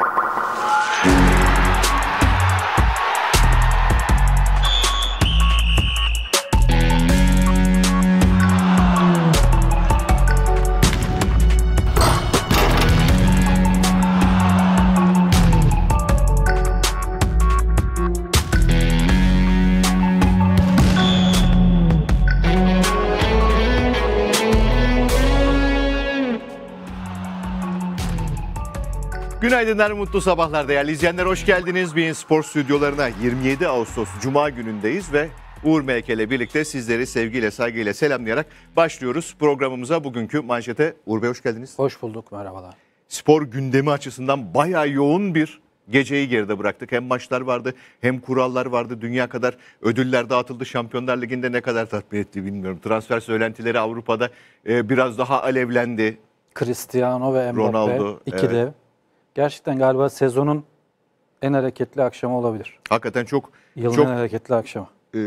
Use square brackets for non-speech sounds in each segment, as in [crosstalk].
you Günaydınlar, mutlu sabahlar değerli izleyenler. Hoş geldiniz BİN Spor stüdyolarına. 27 Ağustos Cuma günündeyiz ve Uğur MK ile birlikte sizleri sevgiyle, saygıyla selamlayarak başlıyoruz programımıza. Bugünkü manşete Uğur Bey hoş geldiniz. Hoş bulduk, merhabalar. Spor gündemi açısından bayağı yoğun bir geceyi geride bıraktık. Hem maçlar vardı hem kurallar vardı. Dünya kadar ödüller dağıtıldı. Şampiyonlar Ligi'nde ne kadar tatmin etti bilmiyorum. Transfer söylentileri Avrupa'da e, biraz daha alevlendi. Cristiano ve Mbappe Ronaldo, ikili. Evet gerçekten galiba sezonun en hareketli akşamı olabilir. Hakikaten çok Yılın çok en hareketli akşamı. E,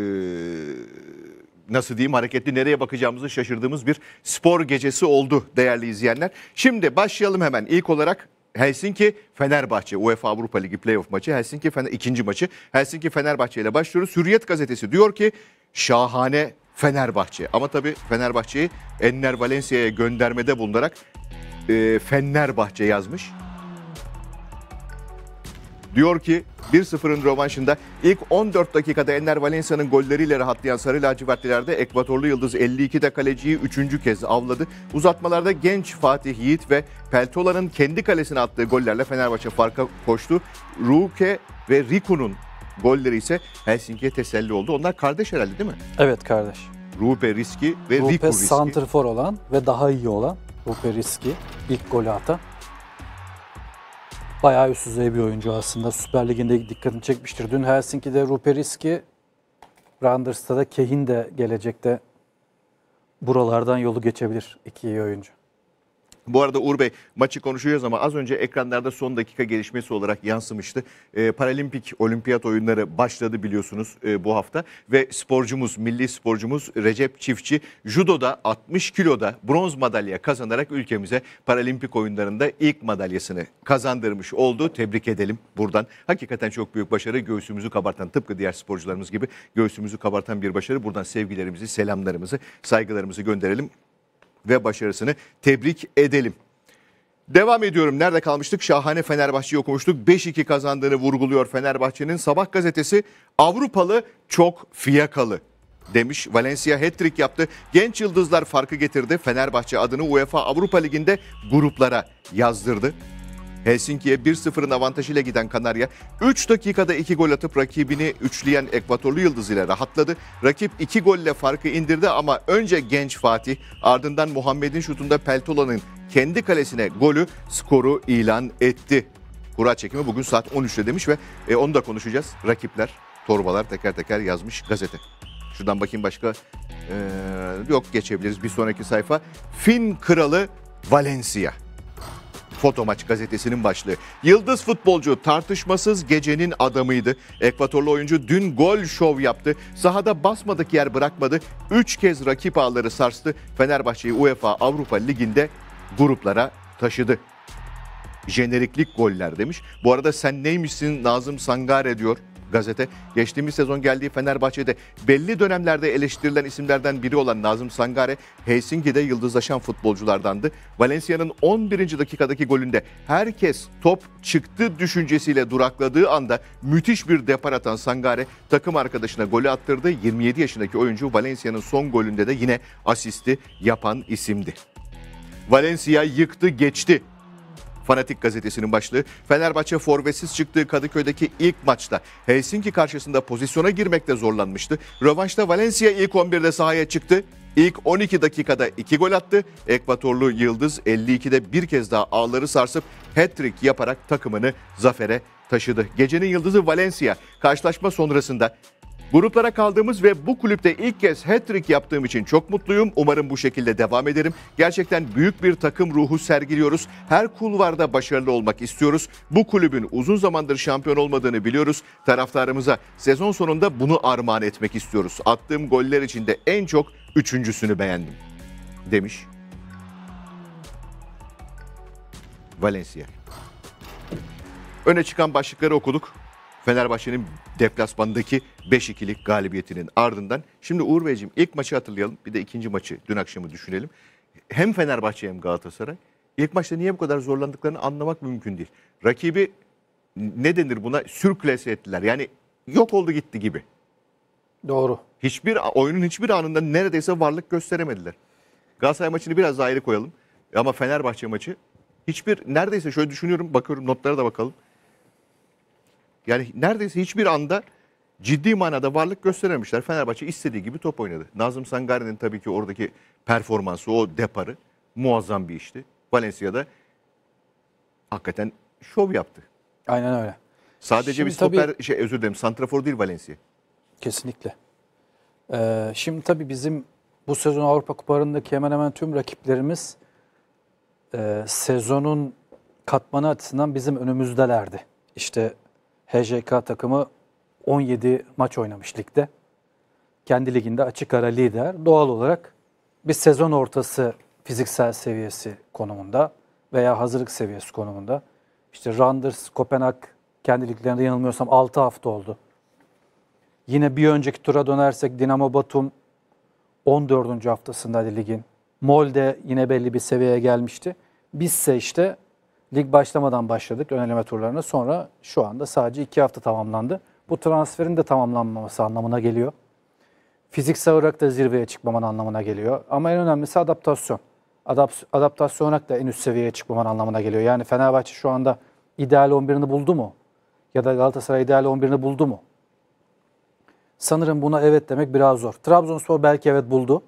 nasıl diyeyim hareketli nereye bakacağımızı şaşırdığımız bir spor gecesi oldu değerli izleyenler. Şimdi başlayalım hemen. İlk olarak Helsinki Fenerbahçe UEFA Avrupa Ligi playoff maçı Helsinki Fener ikinci maçı Helsinki Fenerbahçe ile başlıyoruz. Hürriyet gazetesi diyor ki şahane Fenerbahçe. Ama tabii Fenerbahçe'yi Enner Valencia'ya göndermede bulunarak e, Fenerbahçe yazmış. Diyor ki 1-0'ın rövanşında ilk 14 dakikada Enner Valencia'nın golleriyle rahatlayan Sarı Lacivertlilerde Ekvatorlu Yıldız 52'de kaleciyi 3. kez avladı. Uzatmalarda genç Fatih Yiğit ve Peltola'nın kendi kalesine attığı gollerle Fenerbahçe farka koştu. Ruke ve Riku'nun golleri ise Helsinki'ye teselli oldu. Onlar kardeş herhalde değil mi? Evet kardeş. Rupe Riski ve Rupe Riku Riski. Rupe santrfor olan ve daha iyi olan Rupe Riski ilk golü atan bayağı üst düzey bir oyuncu aslında. Süper Ligi'nde dikkatini çekmiştir. Dün Helsinki'de Ruperiski, Randers'ta da Kehin de gelecekte buralardan yolu geçebilir iki iyi oyuncu. Bu arada Uğur Bey maçı konuşuyoruz ama az önce ekranlarda son dakika gelişmesi olarak yansımıştı. E, Paralimpik olimpiyat oyunları başladı biliyorsunuz e, bu hafta ve sporcumuz, milli sporcumuz Recep Çiftçi judoda 60 kiloda bronz madalya kazanarak ülkemize Paralimpik oyunlarında ilk madalyasını kazandırmış oldu. Tebrik edelim buradan. Hakikaten çok büyük başarı göğsümüzü kabartan tıpkı diğer sporcularımız gibi göğsümüzü kabartan bir başarı. Buradan sevgilerimizi, selamlarımızı, saygılarımızı gönderelim ve başarısını tebrik edelim. Devam ediyorum. Nerede kalmıştık? Şahane Fenerbahçe'yi okumuştuk. 5-2 kazandığını vurguluyor Fenerbahçe'nin. Sabah gazetesi Avrupalı çok fiyakalı demiş. Valencia hat-trick yaptı. Genç yıldızlar farkı getirdi. Fenerbahçe adını UEFA Avrupa Ligi'nde gruplara yazdırdı. Helsinki'ye 1-0'ın avantajıyla giden Kanarya 3 dakikada 2 gol atıp rakibini üçleyen Ekvatorlu Yıldız ile rahatladı. Rakip 2 golle farkı indirdi ama önce genç Fatih ardından Muhammed'in şutunda Peltola'nın kendi kalesine golü skoru ilan etti. Kura çekimi bugün saat 13'te demiş ve e, onu da konuşacağız. Rakipler, torbalar teker teker yazmış gazete. Şuradan bakayım başka. Ee, yok geçebiliriz bir sonraki sayfa. Fin kralı Valencia. Fotomaç gazetesinin başlığı. Yıldız futbolcu tartışmasız gecenin adamıydı. Ekvatorlu oyuncu dün gol şov yaptı. Sahada basmadık yer bırakmadı. Üç kez rakip ağları sarstı. Fenerbahçe'yi UEFA Avrupa Ligi'nde gruplara taşıdı. Jeneriklik goller demiş. Bu arada sen neymişsin Nazım Sangare diyor gazete. Geçtiğimiz sezon geldiği Fenerbahçe'de belli dönemlerde eleştirilen isimlerden biri olan Nazım Sangare, Helsinki'de yıldızlaşan futbolculardandı. Valencia'nın 11. dakikadaki golünde herkes top çıktı düşüncesiyle durakladığı anda müthiş bir depar atan Sangare takım arkadaşına golü attırdı. 27 yaşındaki oyuncu Valencia'nın son golünde de yine asisti yapan isimdi. Valencia yıktı geçti Fanatik gazetesinin başlığı Fenerbahçe forvetsiz çıktığı Kadıköy'deki ilk maçta Helsinki karşısında pozisyona girmekte zorlanmıştı. Rövanşta Valencia ilk 11'de sahaya çıktı. İlk 12 dakikada 2 gol attı. Ekvatorlu Yıldız 52'de bir kez daha ağları sarsıp hat-trick yaparak takımını zafere taşıdı. Gecenin yıldızı Valencia karşılaşma sonrasında Gruplara kaldığımız ve bu kulüpte ilk kez hat-trick yaptığım için çok mutluyum. Umarım bu şekilde devam ederim. Gerçekten büyük bir takım ruhu sergiliyoruz. Her kulvarda başarılı olmak istiyoruz. Bu kulübün uzun zamandır şampiyon olmadığını biliyoruz. Taraftarımıza sezon sonunda bunu armağan etmek istiyoruz. Attığım goller içinde en çok üçüncüsünü beğendim demiş. Valencia. Öne çıkan başlıkları okuduk. Fenerbahçe'nin deplasmandaki 5-2'lik galibiyetinin ardından. Şimdi Uğur Beyciğim ilk maçı hatırlayalım. Bir de ikinci maçı dün akşamı düşünelim. Hem Fenerbahçe hem Galatasaray. İlk maçta niye bu kadar zorlandıklarını anlamak mümkün değil. Rakibi ne denir buna? Sürklese ettiler. Yani yok oldu gitti gibi. Doğru. Hiçbir oyunun hiçbir anında neredeyse varlık gösteremediler. Galatasaray maçını biraz ayrı koyalım. Ama Fenerbahçe maçı hiçbir neredeyse şöyle düşünüyorum bakıyorum notlara da bakalım. Yani neredeyse hiçbir anda ciddi manada varlık gösterememişler. Fenerbahçe istediği gibi top oynadı. Nazım Sangari'nin tabii ki oradaki performansı, o deparı muazzam bir işti. Valencia'da hakikaten şov yaptı. Aynen öyle. Sadece Şimdi bir stoper, tabii, şey özür dilerim, santrafor değil Valencia. Kesinlikle. Ee, şimdi tabii bizim bu sezon Avrupa Kupalarındaki hemen hemen tüm rakiplerimiz e, sezonun katmanı açısından bizim önümüzdelerdi. İşte HJK takımı 17 maç oynamış ligde. Kendi liginde açık ara lider. Doğal olarak bir sezon ortası fiziksel seviyesi konumunda veya hazırlık seviyesi konumunda. İşte Randers, Kopenhag kendi liglerinde yanılmıyorsam 6 hafta oldu. Yine bir önceki tura dönersek Dinamo Batum 14. haftasındaydı ligin. Molde yine belli bir seviyeye gelmişti. Bizse işte Lig başlamadan başladık öneleme turlarına. Sonra şu anda sadece iki hafta tamamlandı. Bu transferin de tamamlanmaması anlamına geliyor. Fiziksel olarak da zirveye çıkmaman anlamına geliyor. Ama en önemlisi adaptasyon. Adap adaptasyon olarak da en üst seviyeye çıkmaman anlamına geliyor. Yani Fenerbahçe şu anda ideal 11'ini buldu mu? Ya da Galatasaray ideal 11'ini buldu mu? Sanırım buna evet demek biraz zor. Trabzonspor belki evet buldu.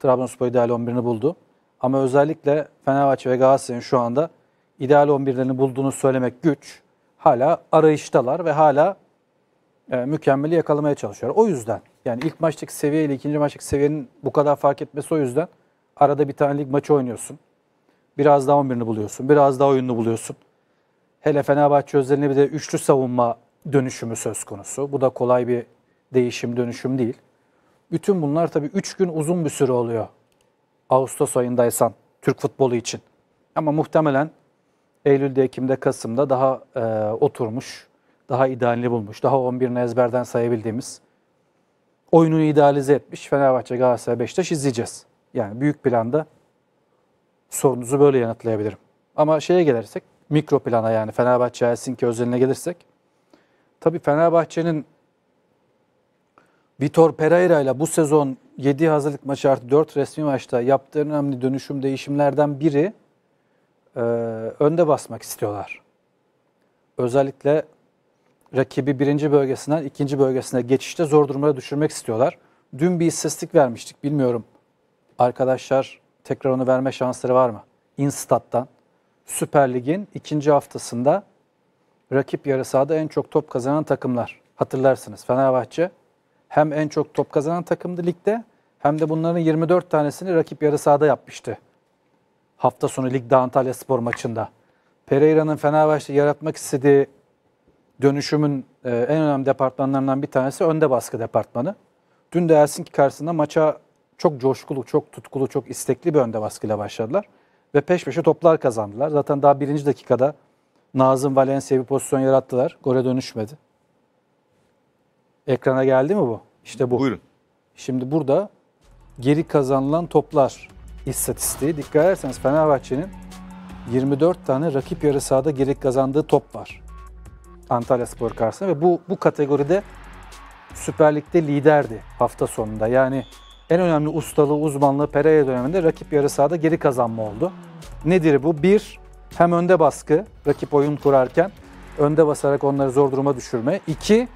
Trabzonspor ideal 11'ini buldu. Ama özellikle Fenerbahçe ve Galatasaray'ın şu anda ideal 11'lerini bulduğunu söylemek güç. Hala arayıştalar ve hala e, mükemmeli yakalamaya çalışıyorlar. O yüzden yani ilk maçtaki seviye ile ikinci maçtaki seviyenin bu kadar fark etmesi o yüzden arada bir tane lig maçı oynuyorsun. Biraz daha 11'ini buluyorsun. Biraz daha oyununu buluyorsun. Hele Fenerbahçe özelinde bir de üçlü savunma dönüşümü söz konusu. Bu da kolay bir değişim dönüşüm değil. Bütün bunlar tabii 3 gün uzun bir süre oluyor. Ağustos ayındaysan Türk futbolu için. Ama muhtemelen Eylül'de, Ekim'de, Kasım'da daha e, oturmuş, daha idealini bulmuş, daha 11'ini ezberden sayabildiğimiz, oyununu idealize etmiş Fenerbahçe, Galatasaray, Beşiktaş izleyeceğiz. Yani büyük planda sorunuzu böyle yanıtlayabilirim. Ama şeye gelirsek, mikro plana yani Fenerbahçe, Helsinki özeline gelirsek, tabii Fenerbahçe'nin Vitor Pereira ile bu sezon 7 hazırlık maçı artı 4 resmi maçta yaptığı önemli dönüşüm değişimlerden biri e, önde basmak istiyorlar. Özellikle rakibi birinci bölgesinden ikinci bölgesine geçişte zor durumlara düşürmek istiyorlar. Dün bir istatistik vermiştik bilmiyorum. Arkadaşlar tekrar onu verme şansları var mı? Instat'tan Süper Lig'in ikinci haftasında rakip yarı sahada en çok top kazanan takımlar. Hatırlarsınız Fenerbahçe hem en çok top kazanan takımdı ligde hem de bunların 24 tanesini rakip yarı sahada yapmıştı hafta sonu ligde Antalya Spor maçında. Pereira'nın Fenerbahçe yaratmak istediği dönüşümün e, en önemli departmanlarından bir tanesi önde baskı departmanı. Dün de Helsinki karşısında maça çok coşkulu, çok tutkulu, çok istekli bir önde baskıyla başladılar. Ve peş peşe toplar kazandılar. Zaten daha birinci dakikada Nazım Valencia bir pozisyon yarattılar. Gole dönüşmedi. Ekrana geldi mi bu? İşte bu. Buyurun. Şimdi burada geri kazanılan toplar istatistiği. Dikkat ederseniz Fenerbahçe'nin 24 tane rakip yarı sahada gerek kazandığı top var. Antalya Spor karşısında ve bu, bu kategoride Süper Lig'de liderdi hafta sonunda. Yani en önemli ustalığı, uzmanlığı Pereira döneminde rakip yarı sahada geri kazanma oldu. Nedir bu? Bir, hem önde baskı, rakip oyun kurarken önde basarak onları zor duruma düşürme. İki,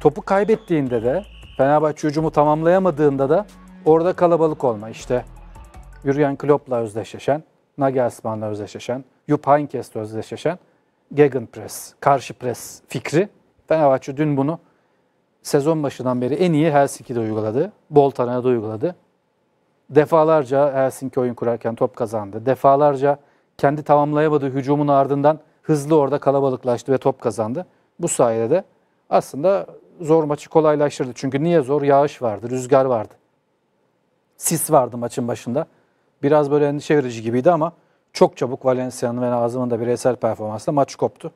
topu kaybettiğinde de Fenerbahçe hücumu tamamlayamadığında da orada kalabalık olma. İşte Jurgen Klopp'la özdeşleşen, Nagelsmann'la özdeşleşen, Jupp Heynckes'le özdeşleşen gegenpress, karşı pres fikri. Fenerbahçe dün bunu sezon başından beri en iyi Helsinki'de uyguladı. da uyguladı. Defalarca Helsinki oyun kurarken top kazandı. Defalarca kendi tamamlayamadığı hücumun ardından hızlı orada kalabalıklaştı ve top kazandı. Bu sayede de aslında zor maçı kolaylaştırdı. Çünkü niye zor? Yağış vardı, rüzgar vardı. Sis vardı maçın başında. Biraz böyle endişe verici gibiydi ama çok çabuk Valencia'nın ve Nazım'ın da bireysel performansla maç koptu.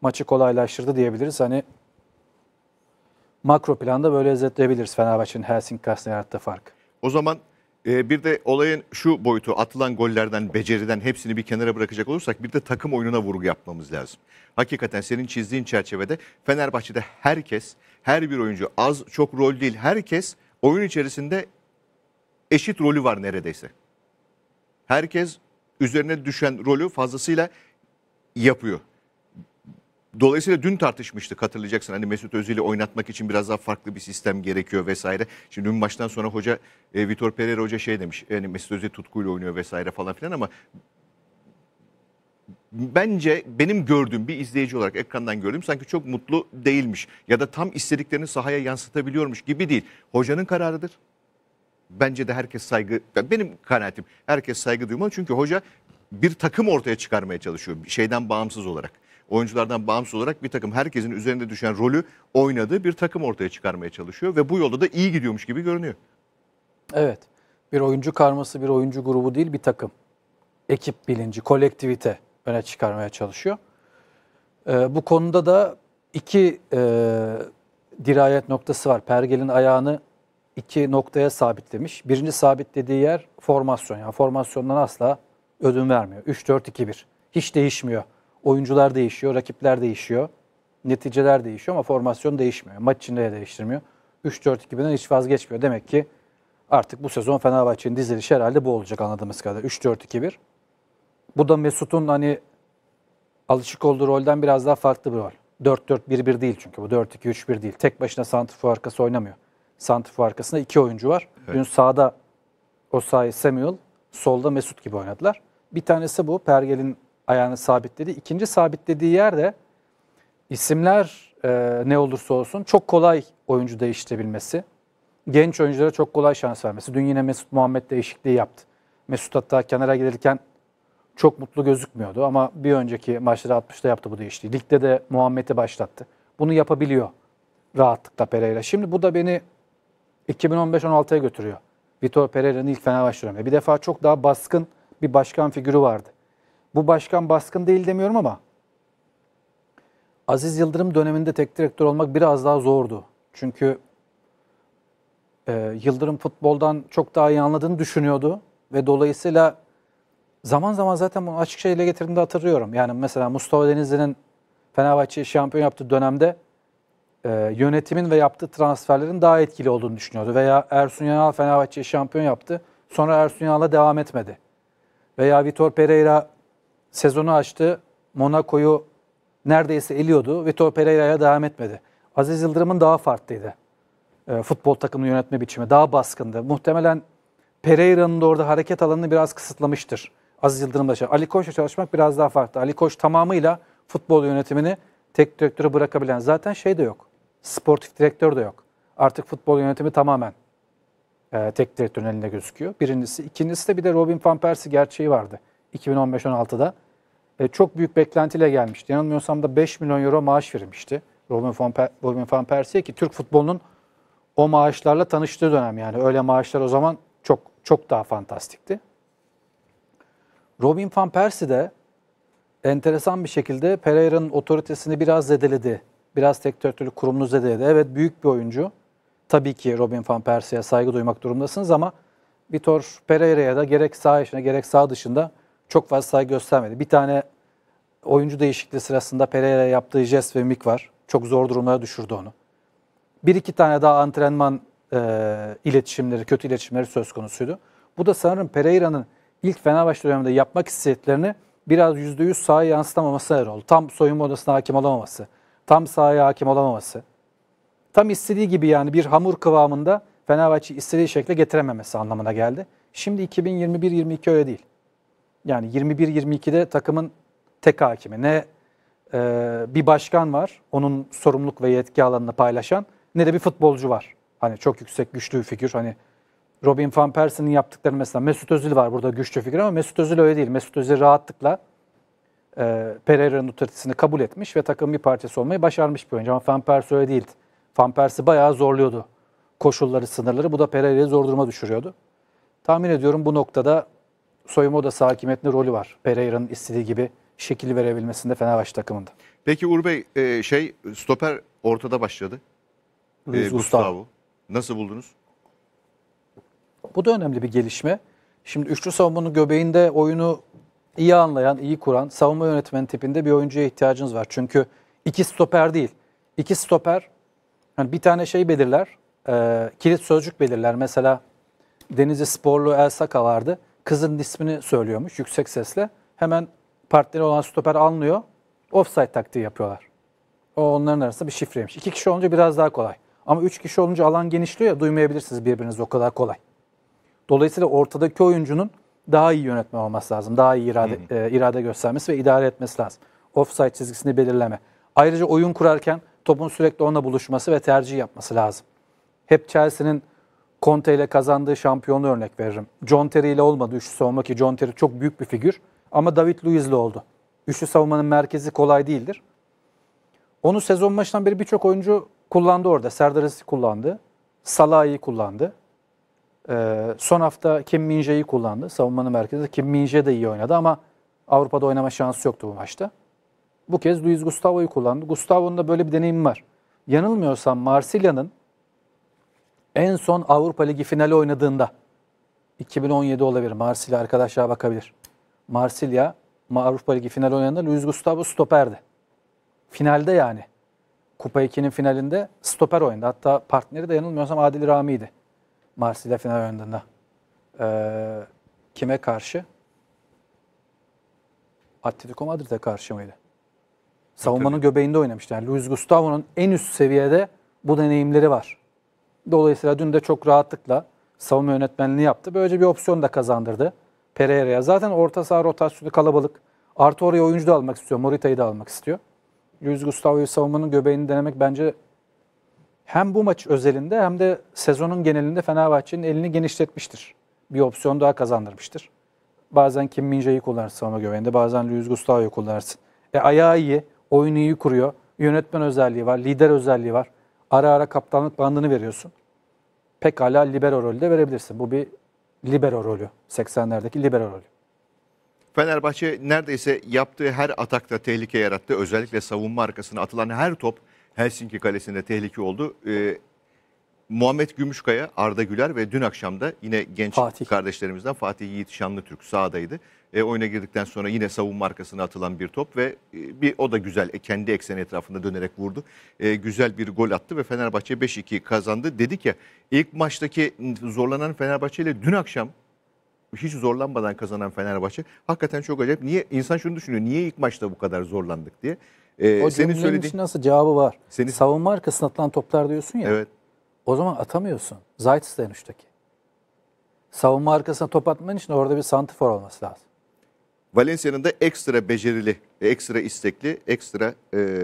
Maçı kolaylaştırdı diyebiliriz. Hani makro planda böyle özetleyebiliriz Fenerbahçe'nin Helsinki karşısında yarattığı fark. O zaman e, bir de olayın şu boyutu atılan gollerden, beceriden hepsini bir kenara bırakacak olursak bir de takım oyununa vurgu yapmamız lazım. Hakikaten senin çizdiğin çerçevede Fenerbahçe'de herkes, her bir oyuncu az çok rol değil herkes oyun içerisinde eşit rolü var neredeyse herkes üzerine düşen rolü fazlasıyla yapıyor. Dolayısıyla dün tartışmıştık hatırlayacaksın hani Mesut Özil'i oynatmak için biraz daha farklı bir sistem gerekiyor vesaire. Şimdi dün maçtan sonra hoca e, Vitor Pereira hoca şey demiş yani Mesut Özil tutkuyla oynuyor vesaire falan filan ama bence benim gördüğüm bir izleyici olarak ekrandan gördüğüm sanki çok mutlu değilmiş ya da tam istediklerini sahaya yansıtabiliyormuş gibi değil. Hocanın kararıdır bence de herkes saygı, benim kanaatim herkes saygı duymalı. Çünkü hoca bir takım ortaya çıkarmaya çalışıyor şeyden bağımsız olarak. Oyunculardan bağımsız olarak bir takım herkesin üzerinde düşen rolü oynadığı bir takım ortaya çıkarmaya çalışıyor. Ve bu yolda da iyi gidiyormuş gibi görünüyor. Evet. Bir oyuncu karması, bir oyuncu grubu değil bir takım. Ekip bilinci, kolektivite öne çıkarmaya çalışıyor. Ee, bu konuda da iki e, dirayet noktası var. Pergel'in ayağını iki noktaya sabitlemiş. Birinci sabitlediği yer formasyon. Yani formasyondan asla ödün vermiyor. 3-4-2-1. Hiç değişmiyor. Oyuncular değişiyor, rakipler değişiyor. Neticeler değişiyor ama formasyon değişmiyor. Maç içinde de değiştirmiyor. 3-4-2-1'den hiç vazgeçmiyor. Demek ki artık bu sezon Fenerbahçe'nin dizilişi herhalde bu olacak anladığımız kadar. 3-4-2-1. Bu da Mesut'un hani alışık olduğu rolden biraz daha farklı bir rol. 4-4-1-1 değil çünkü bu 4-2-3-1 değil. Tek başına santrfor arkası oynamıyor. Santrifor arkasında iki oyuncu var. Evet. Dün sağda Osayi Samuel, solda Mesut gibi oynadılar. Bir tanesi bu. Pergel'in ayağını sabitledi. İkinci sabitlediği yerde isimler e, ne olursa olsun çok kolay oyuncu değiştirebilmesi. Genç oyunculara çok kolay şans vermesi. Dün yine Mesut Muhammed değişikliği yaptı. Mesut hatta kenara gelirken çok mutlu gözükmüyordu ama bir önceki maçları 60'da yaptı bu değişikliği. Ligde de Muhammed'i başlattı. Bunu yapabiliyor rahatlıkla Pereira. Şimdi bu da beni 2015-16'ya götürüyor. Vitor Pereira'nın ilk Fenerbahçe döneminde. Bir defa çok daha baskın bir başkan figürü vardı. Bu başkan baskın değil demiyorum ama Aziz Yıldırım döneminde tek direktör olmak biraz daha zordu. Çünkü e, Yıldırım futboldan çok daha iyi anladığını düşünüyordu ve dolayısıyla zaman zaman zaten bunu açıkça ile getirdiğimde hatırlıyorum. Yani mesela Mustafa Denizli'nin Fenerbahçe'yi şampiyon yaptığı dönemde e, yönetimin ve yaptığı transferlerin daha etkili olduğunu düşünüyordu. Veya Ersun Yanal Fenerbahçe'yi şampiyon yaptı. Sonra Ersun Yanal'a devam etmedi. Veya Vitor Pereira sezonu açtı. Monaco'yu neredeyse eliyordu. Vitor Pereira'ya devam etmedi. Aziz Yıldırım'ın daha farklıydı. E, futbol takımını yönetme biçimi daha baskındı. Muhtemelen Pereira'nın da orada hareket alanını biraz kısıtlamıştır. Aziz Yıldırım'da çalışmak. Ali Koç'la çalışmak biraz daha farklı. Ali Koç tamamıyla futbol yönetimini tek direktöre bırakabilen zaten şey de yok sportif direktör de yok. Artık futbol yönetimi tamamen e, tek direktörün elinde gözüküyor. Birincisi. ikincisi de bir de Robin Van Persie gerçeği vardı. 2015-16'da e, çok büyük beklentiyle gelmişti. Yanılmıyorsam da 5 milyon euro maaş verilmişti Robin Van, per Robin Van Persie'ye ki Türk futbolunun o maaşlarla tanıştığı dönem yani. Öyle maaşlar o zaman çok çok daha fantastikti. Robin Van Persie de enteresan bir şekilde Pereira'nın otoritesini biraz zedeledi biraz tek direktörlük kurumunuzda dedi. Evet büyük bir oyuncu. Tabii ki Robin van Persie'ye saygı duymak durumdasınız ama Vitor Pereira'ya da gerek sağ içine gerek sağ dışında çok fazla saygı göstermedi. Bir tane oyuncu değişikliği sırasında Pereira yaptığı jest ve mik var. Çok zor durumlara düşürdü onu. Bir iki tane daha antrenman e, iletişimleri, kötü iletişimleri söz konusuydu. Bu da sanırım Pereira'nın ilk Fenerbahçe döneminde yapmak istediklerini biraz %100 sahaya yansıtamaması oldu. Tam soyunma odasına hakim olamaması tam sahaya hakim olamaması, tam istediği gibi yani bir hamur kıvamında Fenerbahçe istediği şekle getirememesi anlamına geldi. Şimdi 2021-22 öyle değil. Yani 21-22'de takımın tek hakimi. Ne e, bir başkan var, onun sorumluluk ve yetki alanını paylaşan, ne de bir futbolcu var. Hani çok yüksek, güçlü bir figür. Hani Robin Van Persie'nin yaptıkları mesela Mesut Özil var burada güçlü figür ama Mesut Özil öyle değil. Mesut Özil rahatlıkla e, Pereira'nın otoritesini kabul etmiş ve takım bir parçası olmayı başarmış bir oyuncu. Ama Van Persie öyle değildi. Van Persie bayağı zorluyordu koşulları, sınırları. Bu da Pereira'yı zor duruma düşürüyordu. Tahmin ediyorum bu noktada soyunma odası hakimiyetinde rolü var. Pereira'nın istediği gibi şekil verebilmesinde Fenerbahçe takımında. Peki Uğur Bey e, şey stoper ortada başladı. e, Gustavo. Nasıl buldunuz? Bu da önemli bir gelişme. Şimdi üçlü savunmanın göbeğinde oyunu iyi anlayan, iyi kuran, savunma yönetmeni tipinde bir oyuncuya ihtiyacınız var. Çünkü iki stoper değil. İki stoper yani bir tane şey belirler. E, kilit sözcük belirler. Mesela Denizli Sporlu El vardı. Kızın ismini söylüyormuş yüksek sesle. Hemen partneri olan stoper anlıyor. Offside taktiği yapıyorlar. O onların arasında bir şifreymiş. İki kişi olunca biraz daha kolay. Ama üç kişi olunca alan genişliyor ya duymayabilirsiniz birbirinizi o kadar kolay. Dolayısıyla ortadaki oyuncunun daha iyi yönetme olması lazım. Daha iyi irade, hı hı. E, irade göstermesi ve idare etmesi lazım. Offside çizgisini belirleme. Ayrıca oyun kurarken topun sürekli onunla buluşması ve tercih yapması lazım. Hep Chelsea'nin Conte ile kazandığı şampiyonu örnek veririm. John Terry ile olmadı üçlü savunma ki John Terry çok büyük bir figür. Ama David Luiz ile oldu. Üçlü savunmanın merkezi kolay değildir. Onu sezon başından beri birçok oyuncu kullandı orada. Serdar kullandı. Salah'ı kullandı. Ee, son hafta Kim Minje'yi kullandı. Savunmanın merkezinde Kim Minje de iyi oynadı ama Avrupa'da oynama şansı yoktu bu maçta. Bu kez Luis Gustavo'yu kullandı. Gustavo'nun da böyle bir deneyimi var. Yanılmıyorsam Marsilya'nın en son Avrupa Ligi finali oynadığında 2017 olabilir. Marsilya arkadaşlar bakabilir. Marsilya Avrupa Ligi final oynadığında Luis Gustavo stoperdi. Finalde yani. Kupa 2'nin finalinde stoper oynadı. Hatta partneri de yanılmıyorsam Adil Rami'ydi. Marsilya final oynadığında e, kime karşı? Atletico Madrid'e karşı mıydı? Savunmanın göbeğinde oynamıştı. Yani Luis Gustavo'nun en üst seviyede bu deneyimleri var. Dolayısıyla dün de çok rahatlıkla savunma yönetmenliğini yaptı. Böylece bir opsiyon da kazandırdı Pereira'ya. Zaten orta saha rotasyonu kalabalık. Artı oraya oyuncu da almak istiyor. Morita'yı da almak istiyor. Luis Gustavo'yu savunmanın göbeğini denemek bence hem bu maç özelinde hem de sezonun genelinde Fenerbahçe'nin elini genişletmiştir. Bir opsiyon daha kazandırmıştır. Bazen Kim Minje'yi kullarsın savunma güveninde, bazen Luis Gustavo'yu kullarsın. E ayağı iyi, oyunu iyi kuruyor. Yönetmen özelliği var, lider özelliği var. Ara ara kaptanlık bandını veriyorsun. Pekala libero rolü de verebilirsin. Bu bir libero rolü. 80'lerdeki libero rolü. Fenerbahçe neredeyse yaptığı her atakta tehlike yarattı. Özellikle savunma arkasına atılan her top Helsinki Kalesi'nde tehlike oldu. E, Muhammed Gümüşkaya, Arda Güler ve dün akşam da yine genç Fatih. kardeşlerimizden Fatih Yiğit Şanlıtürk sahadaydı. E, oyuna girdikten sonra yine savunma arkasına atılan bir top ve e, bir o da güzel e, kendi ekseni etrafında dönerek vurdu. E, güzel bir gol attı ve Fenerbahçe 5-2 kazandı. Dedi ki ilk maçtaki zorlanan Fenerbahçe ile dün akşam hiç zorlanmadan kazanan Fenerbahçe hakikaten çok acayip. Niye insan şunu düşünüyor. Niye ilk maçta bu kadar zorlandık diye. Ee, o senin söylediğin için nasıl cevabı var? Senin... Savunma arkasına atılan toplar diyorsun ya. Evet. O zaman atamıyorsun. Zayt's'ten üçteki. Savunma arkasına top atman için orada bir santifor olması lazım. Valencia'nın da ekstra becerili, ekstra istekli, ekstra e,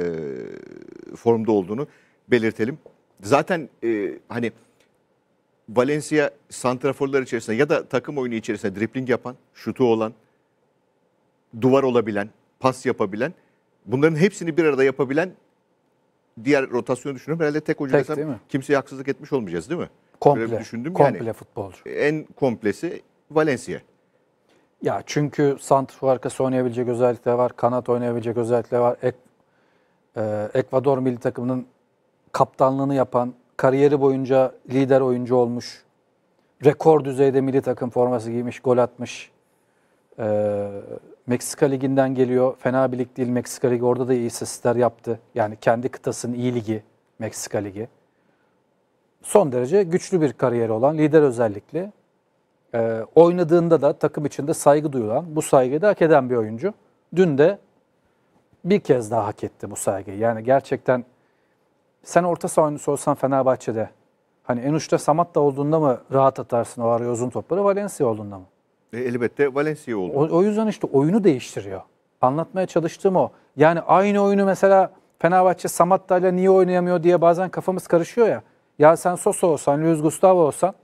formda olduğunu belirtelim. Zaten e, hani Valencia santraforlar içerisinde ya da takım oyunu içerisinde dripling yapan, şutu olan, duvar olabilen, pas yapabilen bunların hepsini bir arada yapabilen diğer rotasyonu düşünüyorum. Herhalde tek hoca desem kimseye haksızlık etmiş olmayacağız değil mi? Komple, Böyle düşündüm komple yani, futbolcu. En komplesi Valencia. Ya çünkü santrfor arkası oynayabilecek özellikler var. Kanat oynayabilecek özellikler var. Ek, e, Ekvador milli takımının kaptanlığını yapan, kariyeri boyunca lider oyuncu olmuş. Rekor düzeyde milli takım forması giymiş, gol atmış. E, Meksika Ligi'nden geliyor. Fena bir lig değil Meksika Ligi. Orada da iyi istatistikler yaptı. Yani kendi kıtasının iyi ligi Meksika Ligi. Son derece güçlü bir kariyeri olan, lider özellikle. E, oynadığında da takım içinde saygı duyulan, bu saygıyı da hak eden bir oyuncu. Dün de bir kez daha hak etti bu saygıyı. Yani gerçekten sen orta saha oyuncusu olsan Fenerbahçe'de hani en uçta Samat da olduğunda mı rahat atarsın o araya uzun topları Valencia olduğunda mı? E, elbette Valencia oldu. O, o yüzden işte oyunu değiştiriyor. Anlatmaya çalıştığım o. Yani aynı oyunu mesela Fenerbahçe Samatta ile niye oynayamıyor diye bazen kafamız karışıyor ya. Ya sen Sosa olsan, Luis Gustavo olsan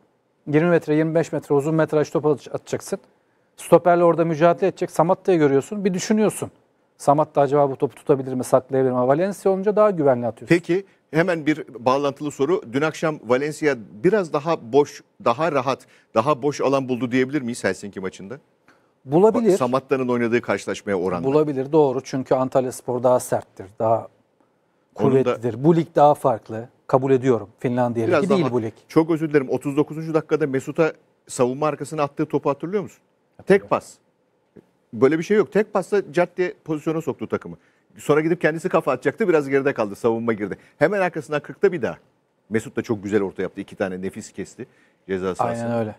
20 metre, 25 metre uzun metraj top atacaksın. Stoperle orada mücadele edecek. Samatta'yı görüyorsun. Bir düşünüyorsun. Samatta acaba bu topu tutabilir mi, saklayabilir mi? Valencia olunca daha güvenli atıyorsun. Peki Hemen bir bağlantılı soru. Dün akşam Valencia biraz daha boş, daha rahat, daha boş alan buldu diyebilir miyiz Helsinki maçında? Bulabilir. Bak, Samatta'nın oynadığı karşılaşmaya oranla. Bulabilir doğru çünkü Antalya Spor daha serttir, daha kuvvetlidir. Da... Bu lig daha farklı kabul ediyorum. Finlandiya ligi değil bu lig. Çok özür dilerim 39. dakikada Mesut'a savunma arkasına attığı topu hatırlıyor musun? Tek pas. Böyle bir şey yok. Tek pasla cadde pozisyona soktu takımı. Sonra gidip kendisi kafa atacaktı. Biraz geride kaldı. Savunma girdi. Hemen arkasından 40'ta bir daha. Mesut da çok güzel orta yaptı. iki tane nefis kesti ceza sahasına. Aynen öyle.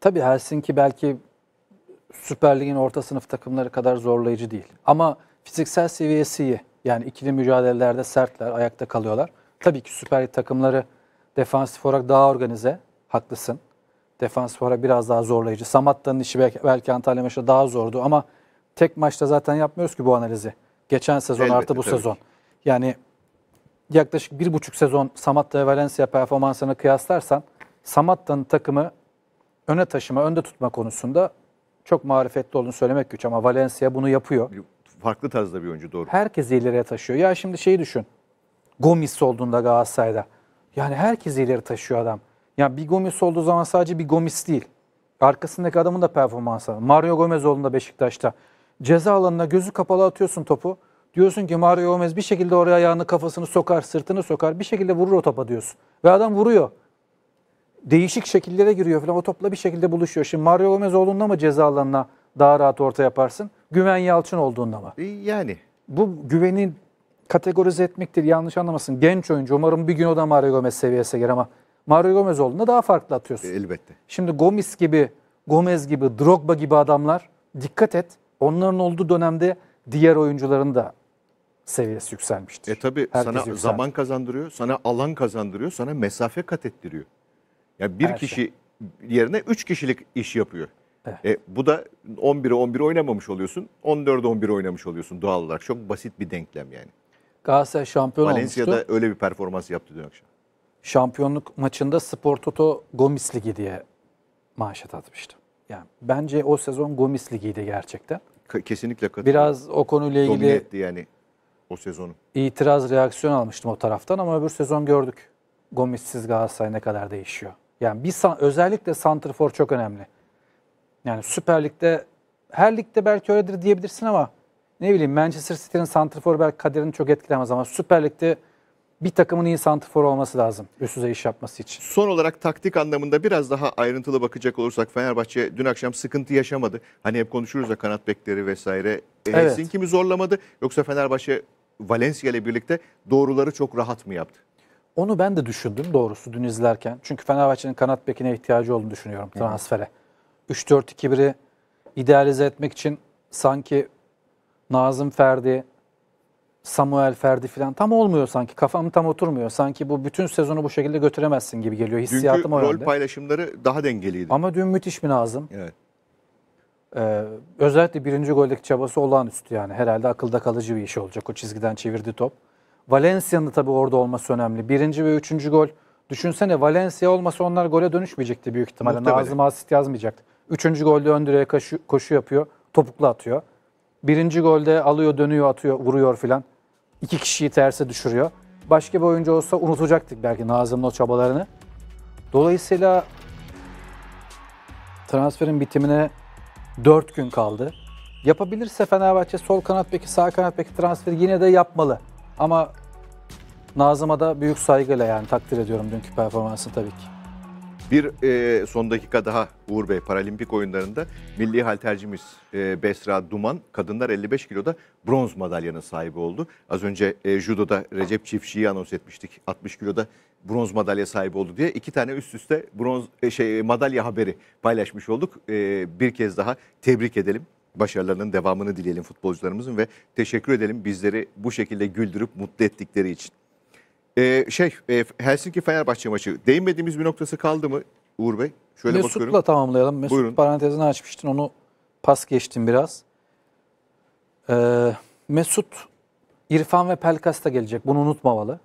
Tabii Helsinki belki Süper Lig'in orta sınıf takımları kadar zorlayıcı değil. Ama fiziksel seviyesi iyi. Yani ikili mücadelelerde sertler, ayakta kalıyorlar. Tabii ki Süper Lig takımları defansif olarak daha organize. Haklısın. Defansif olarak biraz daha zorlayıcı. Samatta'nın işi belki, belki Antalya maçta daha zordu ama tek maçta zaten yapmıyoruz ki bu analizi. Geçen sezon Elbette, artı bu tabii. sezon. Yani yaklaşık bir buçuk sezon Samatta ve Valencia performansını kıyaslarsan Samatta'nın takımı öne taşıma, önde tutma konusunda çok marifetli olduğunu söylemek güç ama Valencia bunu yapıyor. Farklı tarzda bir oyuncu doğru. Herkesi ileriye taşıyor. Ya şimdi şeyi düşün. Gomis olduğunda Galatasaray'da. Yani herkesi ileri taşıyor adam. Yani bir Gomis olduğu zaman sadece bir Gomis değil. Arkasındaki adamın da performansı. Mario Gomez olduğunda Beşiktaş'ta ceza alanına gözü kapalı atıyorsun topu. Diyorsun ki Mario Gomez bir şekilde oraya ayağını kafasını sokar, sırtını sokar. Bir şekilde vurur o topa diyorsun. Ve adam vuruyor. Değişik şekillere giriyor falan. O topla bir şekilde buluşuyor. Şimdi Mario Gomez olduğunda mı ceza alanına daha rahat orta yaparsın? Güven Yalçın olduğunda mı? E, yani. Bu güvenin kategorize etmektir. Yanlış anlamasın. Genç oyuncu. Umarım bir gün o da Mario Gomez seviyesine gelir ama Mario Gomez olduğunda daha farklı atıyorsun. E, elbette. Şimdi Gomez gibi, Gomez gibi, Drogba gibi adamlar dikkat et onların olduğu dönemde diğer oyuncuların da seviyesi yükselmiştir. E tabi sana yükselmiş. zaman kazandırıyor, sana alan kazandırıyor, sana mesafe kat ettiriyor. Yani bir Her şey. kişi şey. yerine üç kişilik iş yapıyor. Evet. E, bu da 11'e 11 oynamamış oluyorsun, 14'e 11 oynamış oluyorsun doğal olarak. Çok basit bir denklem yani. Galatasaray şampiyon Valencia'da olmuştu. Valencia'da öyle bir performans yaptı dün akşam. Şampiyonluk maçında Sportoto Toto Gomis Ligi diye manşet atmıştı. Yani bence o sezon Gomis ligiydi gerçekten. Kesinlikle katılıyorum. Biraz o konuyla ilgili Domine etti yani o sezonu. İtiraz, reaksiyon almıştım o taraftan ama öbür sezon gördük. Gomis'siz Galatasaray ne kadar değişiyor. Yani bir özellikle santrfor çok önemli. Yani Süper Lig'de her ligde belki öyledir diyebilirsin ama ne bileyim Manchester City'nin santrfor belki kaderini çok etkilemez ama Süper Lig'de bir takımın iyi santifor olması lazım üst düzey iş yapması için. Son olarak taktik anlamında biraz daha ayrıntılı bakacak olursak Fenerbahçe dün akşam sıkıntı yaşamadı. Hani hep konuşuruz ya kanat bekleri vesaire. E, evet. Helsinki mi zorlamadı yoksa Fenerbahçe Valencia ile birlikte doğruları çok rahat mı yaptı? Onu ben de düşündüm doğrusu dün izlerken. Çünkü Fenerbahçe'nin kanat bekine ihtiyacı olduğunu düşünüyorum transfere. 3-4-2-1'i idealize etmek için sanki Nazım Ferdi, Samuel Ferdi falan tam olmuyor sanki. Kafam tam oturmuyor. Sanki bu bütün sezonu bu şekilde götüremezsin gibi geliyor. Hissiyatım Dünkü o rol yönde. paylaşımları daha dengeliydi. Ama dün müthiş bir Nazım. Evet. Ee, özellikle birinci goldeki çabası olağanüstü yani. Herhalde akılda kalıcı bir iş olacak. O çizgiden çevirdi top. Valencia'nın da tabii orada olması önemli. Birinci ve üçüncü gol. Düşünsene Valencia olmasa onlar gole dönüşmeyecekti büyük ihtimalle. Muhtemelen. Nazım asist yazmayacaktı. Üçüncü golde ön direğe koşu, koşu yapıyor. Topuklu atıyor. Birinci golde alıyor dönüyor atıyor vuruyor filan iki kişiyi terse düşürüyor. Başka bir oyuncu olsa unutacaktık belki Nazım'ın o çabalarını. Dolayısıyla transferin bitimine 4 gün kaldı. Yapabilirse Fenerbahçe sol kanat peki sağ kanat peki transferi yine de yapmalı. Ama Nazım'a da büyük saygıyla yani takdir ediyorum dünkü performansı tabii ki. Bir e, son dakika daha Uğur Bey paralimpik oyunlarında milli haltercimiz e, Besra Duman kadınlar 55 kiloda bronz madalyanın sahibi oldu. Az önce e, judoda Recep Çiftçi'yi anons etmiştik 60 kiloda bronz madalya sahibi oldu diye iki tane üst üste bronz e, şey madalya haberi paylaşmış olduk. E, bir kez daha tebrik edelim başarılarının devamını dileyelim futbolcularımızın ve teşekkür edelim bizleri bu şekilde güldürüp mutlu ettikleri için. Ee, şey e, Helsinki Fenerbahçe maçı değinmediğimiz bir noktası kaldı mı Uğur Bey? Şöyle Mesut'la bakıyorum. tamamlayalım. Mesut Buyurun. parantezini açmıştın onu pas geçtim biraz. Ee, Mesut, İrfan ve Pelkas da gelecek bunu unutmamalı.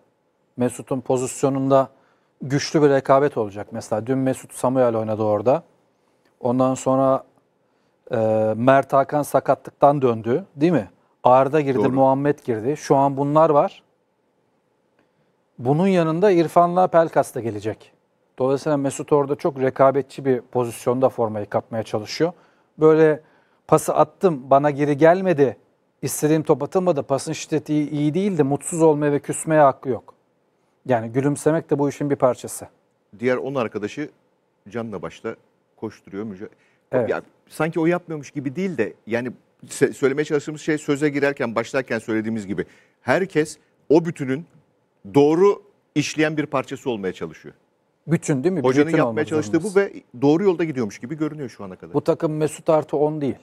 Mesut'un pozisyonunda güçlü bir rekabet olacak. Mesela dün Mesut Samuel oynadı orada. Ondan sonra e, Mert Hakan sakatlıktan döndü değil mi? Arda girdi, Doğru. Muhammed girdi. Şu an bunlar var. Bunun yanında İrfan'la Pelkas da gelecek. Dolayısıyla Mesut orada çok rekabetçi bir pozisyonda formayı kapmaya çalışıyor. Böyle pası attım bana geri gelmedi. İstediğim top atılmadı. Pasın şiddeti iyi değildi. Mutsuz olmaya ve küsmeye hakkı yok. Yani gülümsemek de bu işin bir parçası. Diğer 10 arkadaşı canla başla koşturuyor. Mücadele. Evet. Ya, sanki o yapmıyormuş gibi değil de yani söylemeye çalıştığımız şey söze girerken başlarken söylediğimiz gibi herkes o bütünün doğru işleyen bir parçası olmaya çalışıyor. Bütün değil mi? Hocanın Bütün yapmaya olmak çalıştığı bu ve doğru yolda gidiyormuş gibi görünüyor şu ana kadar. Bu takım Mesut artı 10 değil.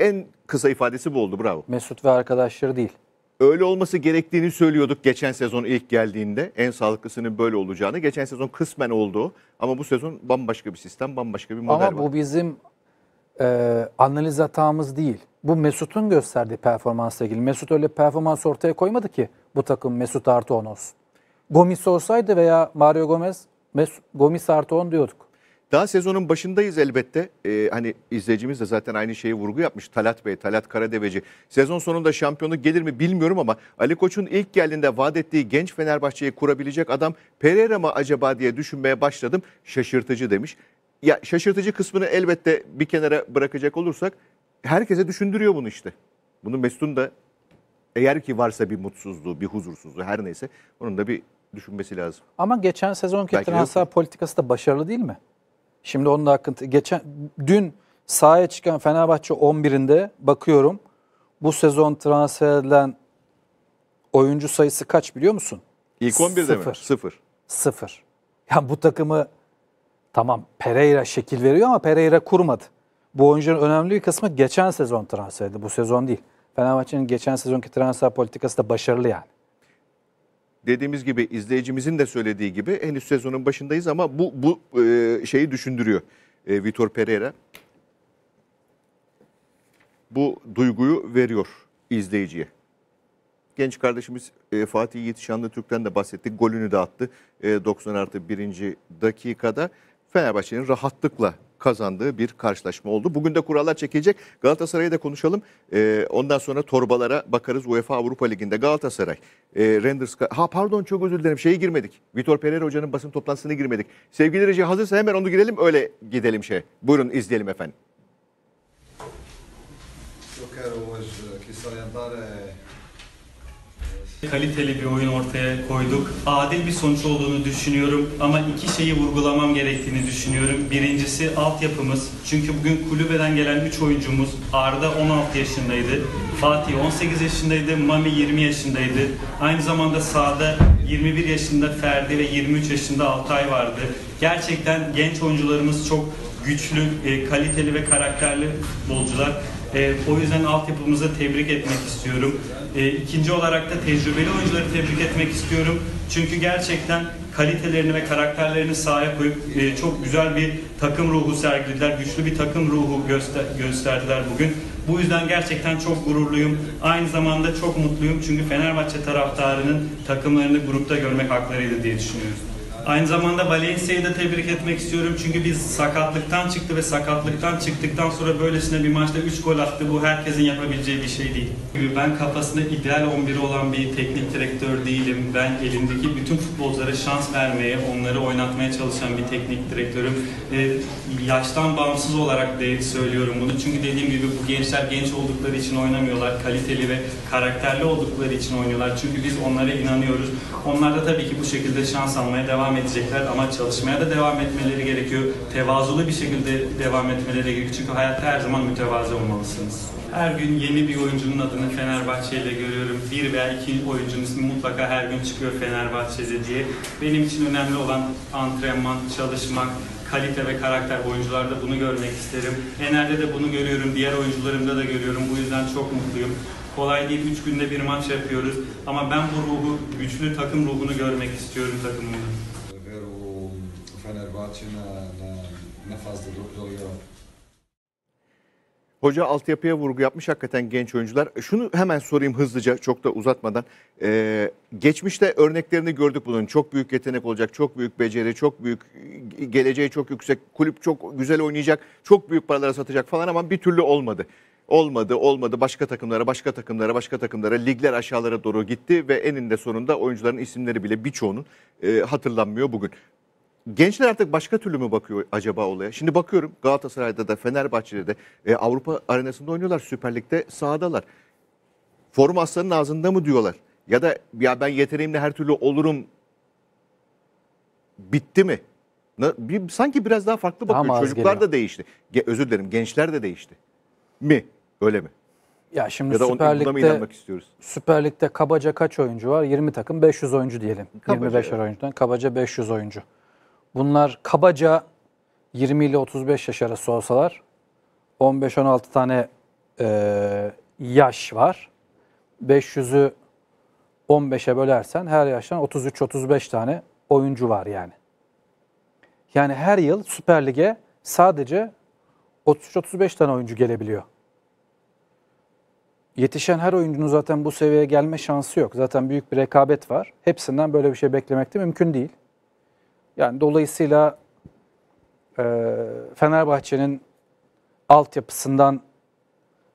En kısa ifadesi bu oldu bravo. Mesut ve arkadaşları değil. Öyle olması gerektiğini söylüyorduk geçen sezon ilk geldiğinde. En sağlıklısının böyle olacağını. Geçen sezon kısmen oldu ama bu sezon bambaşka bir sistem, bambaşka bir model Ama var. bu bizim e, analiz hatamız değil. Bu Mesut'un gösterdiği performansla ilgili. Mesut öyle performans ortaya koymadı ki bu takım Mesut artı 10 olsun. Gomis olsaydı veya Mario Gomez Mes Gomis artı 10 diyorduk. Daha sezonun başındayız elbette. Ee, hani izleyicimiz de zaten aynı şeyi vurgu yapmış. Talat Bey, Talat Karadeveci. Sezon sonunda şampiyonluk gelir mi bilmiyorum ama Ali Koç'un ilk geldiğinde vaat ettiği genç Fenerbahçe'yi kurabilecek adam Pereira mı acaba diye düşünmeye başladım. Şaşırtıcı demiş. Ya şaşırtıcı kısmını elbette bir kenara bırakacak olursak herkese düşündürüyor bunu işte. Bunu Mesut'un da eğer ki varsa bir mutsuzluğu, bir huzursuzluğu her neyse onun da bir düşünmesi lazım. Ama geçen sezonki Belki transfer yok. politikası da başarılı değil mi? Şimdi onun da hakkında geçen dün sahaya çıkan Fenerbahçe 11'inde bakıyorum. Bu sezon transfer edilen oyuncu sayısı kaç biliyor musun? İlk 11'de Sıfır. mi? Sıfır. Sıfır. Yani bu takımı tamam Pereira şekil veriyor ama Pereira kurmadı. Bu oyuncunun önemli bir kısmı geçen sezon transferdi. Bu sezon değil. Fenerbahçe'nin geçen sezonki transfer politikası da başarılı yani. Dediğimiz gibi izleyicimizin de söylediği gibi henüz sezonun başındayız ama bu bu e, şeyi düşündürüyor e, Vitor Pereira. Bu duyguyu veriyor izleyiciye. Genç kardeşimiz e, Fatih Yiğit Şanlı Türk'ten de bahsetti Golünü de attı e, 90 artı 1. dakikada. Fenerbahçe'nin rahatlıkla kazandığı bir karşılaşma oldu. Bugün de kurallar çekilecek. Galatasaray'ı da konuşalım. E, ondan sonra torbalara bakarız UEFA Avrupa Ligi'nde. Galatasaray, e, ee, Renders... Ha pardon çok özür dilerim şeye girmedik. Vitor Pereira Hoca'nın basın toplantısına girmedik. Sevgili Reji hazırsa hemen onu girelim öyle gidelim şey. Buyurun izleyelim efendim. Çok quero hoje Kaliteli bir oyun ortaya koyduk. Adil bir sonuç olduğunu düşünüyorum ama iki şeyi vurgulamam gerektiğini düşünüyorum. Birincisi altyapımız. Çünkü bugün kulübeden gelen 3 oyuncumuz Arda 16 yaşındaydı. Fatih 18 yaşındaydı, Mami 20 yaşındaydı. Aynı zamanda sahada 21 yaşında Ferdi ve 23 yaşında Altay vardı. Gerçekten genç oyuncularımız çok güçlü, e, kaliteli ve karakterli futbolcular. E, o yüzden altyapımızı tebrik etmek istiyorum. E, ikinci olarak da tecrübeli oyuncuları tebrik etmek istiyorum. Çünkü gerçekten kalitelerini ve karakterlerini sahaya koyup e, çok güzel bir takım ruhu sergilediler. Güçlü bir takım ruhu göster gösterdiler bugün. Bu yüzden gerçekten çok gururluyum. Aynı zamanda çok mutluyum çünkü Fenerbahçe taraftarının takımlarını grupta görmek haklarıydı diye düşünüyorum. Aynı zamanda Valencia'yı da tebrik etmek istiyorum. Çünkü biz sakatlıktan çıktı ve sakatlıktan çıktıktan sonra böylesine bir maçta 3 gol attı. Bu herkesin yapabileceği bir şey değil. Ben kafasında ideal 11 olan bir teknik direktör değilim. Ben elimdeki bütün futbolculara şans vermeye, onları oynatmaya çalışan bir teknik direktörüm. yaştan bağımsız olarak de söylüyorum bunu. Çünkü dediğim gibi bu gençler genç oldukları için oynamıyorlar. Kaliteli ve karakterli oldukları için oynuyorlar. Çünkü biz onlara inanıyoruz. Onlar da tabii ki bu şekilde şans almaya devam devam edecekler ama çalışmaya da devam etmeleri gerekiyor. Tevazulu bir şekilde devam etmeleri gerekiyor. Çünkü hayatta her zaman mütevazı olmalısınız. Her gün yeni bir oyuncunun adını Fenerbahçe ile görüyorum. Bir veya iki oyuncunun ismi mutlaka her gün çıkıyor Fenerbahçe'de diye. Benim için önemli olan antrenman, çalışmak, kalite ve karakter oyuncularda bunu görmek isterim. Ener'de de bunu görüyorum, diğer oyuncularımda da görüyorum. Bu yüzden çok mutluyum. Kolay değil, 3 günde bir maç yapıyoruz. Ama ben bu ruhu, güçlü takım ruhunu görmek istiyorum takımımda. Fenerbahçe na, na, na fase de Hoca altyapıya vurgu yapmış hakikaten genç oyuncular. Şunu hemen sorayım hızlıca çok da uzatmadan. Ee, geçmişte örneklerini gördük bunun. Çok büyük yetenek olacak, çok büyük beceri, çok büyük e, geleceği çok yüksek. Kulüp çok güzel oynayacak, çok büyük paralara satacak falan ama bir türlü olmadı. Olmadı, olmadı. Başka takımlara, başka takımlara, başka takımlara, ligler aşağılara doğru gitti ve eninde sonunda oyuncuların isimleri bile birçoğunun e, hatırlanmıyor bugün gençler artık başka türlü mü bakıyor acaba olaya? Şimdi bakıyorum Galatasaray'da da Fenerbahçe'de de e, Avrupa arenasında oynuyorlar. Süper Lig'de sahadalar. Forum aslanın ağzında mı diyorlar? Ya da ya ben yeteneğimle her türlü olurum bitti mi? Na- bir, sanki biraz daha farklı bakıyor. Daha Çocuklar geliyor. da değişti. Ge- özür dilerim gençler de değişti. Mi? Öyle mi? Ya şimdi ya da Süper Lig'de, istiyoruz? Süper Lig'de kabaca kaç oyuncu var? 20 takım 500 oyuncu diyelim. 25'er evet. oyuncudan kabaca 500 oyuncu. Bunlar kabaca 20 ile 35 yaş arası olsalar 15-16 tane e, yaş var. 500'ü 15'e bölersen her yaştan 33-35 tane oyuncu var yani. Yani her yıl Süper Lig'e sadece 33-35 tane oyuncu gelebiliyor. Yetişen her oyuncunun zaten bu seviyeye gelme şansı yok. Zaten büyük bir rekabet var. Hepsinden böyle bir şey beklemek de mümkün değil. Yani dolayısıyla e, Fenerbahçe'nin altyapısından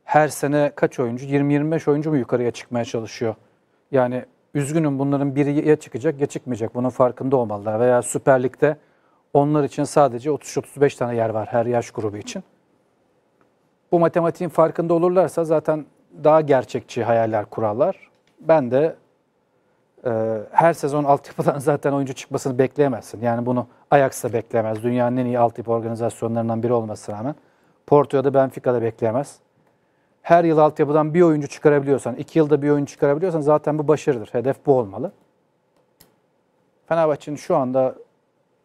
her sene kaç oyuncu? 20-25 oyuncu mu yukarıya çıkmaya çalışıyor? Yani üzgünüm bunların biri ya çıkacak ya çıkmayacak. Bunun farkında olmalılar. Veya Süper Lig'de onlar için sadece 30-35 tane yer var her yaş grubu için. Bu matematiğin farkında olurlarsa zaten daha gerçekçi hayaller kurarlar. Ben de ee, her sezon altyapıdan [laughs] zaten oyuncu çıkmasını bekleyemezsin. Yani bunu Ajax da beklemez. Dünyanın en iyi altyapı organizasyonlarından biri olmasına rağmen. Porto'da Benfica'da bekleyemez. Her yıl altyapıdan bir oyuncu çıkarabiliyorsan, iki yılda bir oyuncu çıkarabiliyorsan zaten bu başarıdır. Hedef bu olmalı. Fenerbahçe'nin şu anda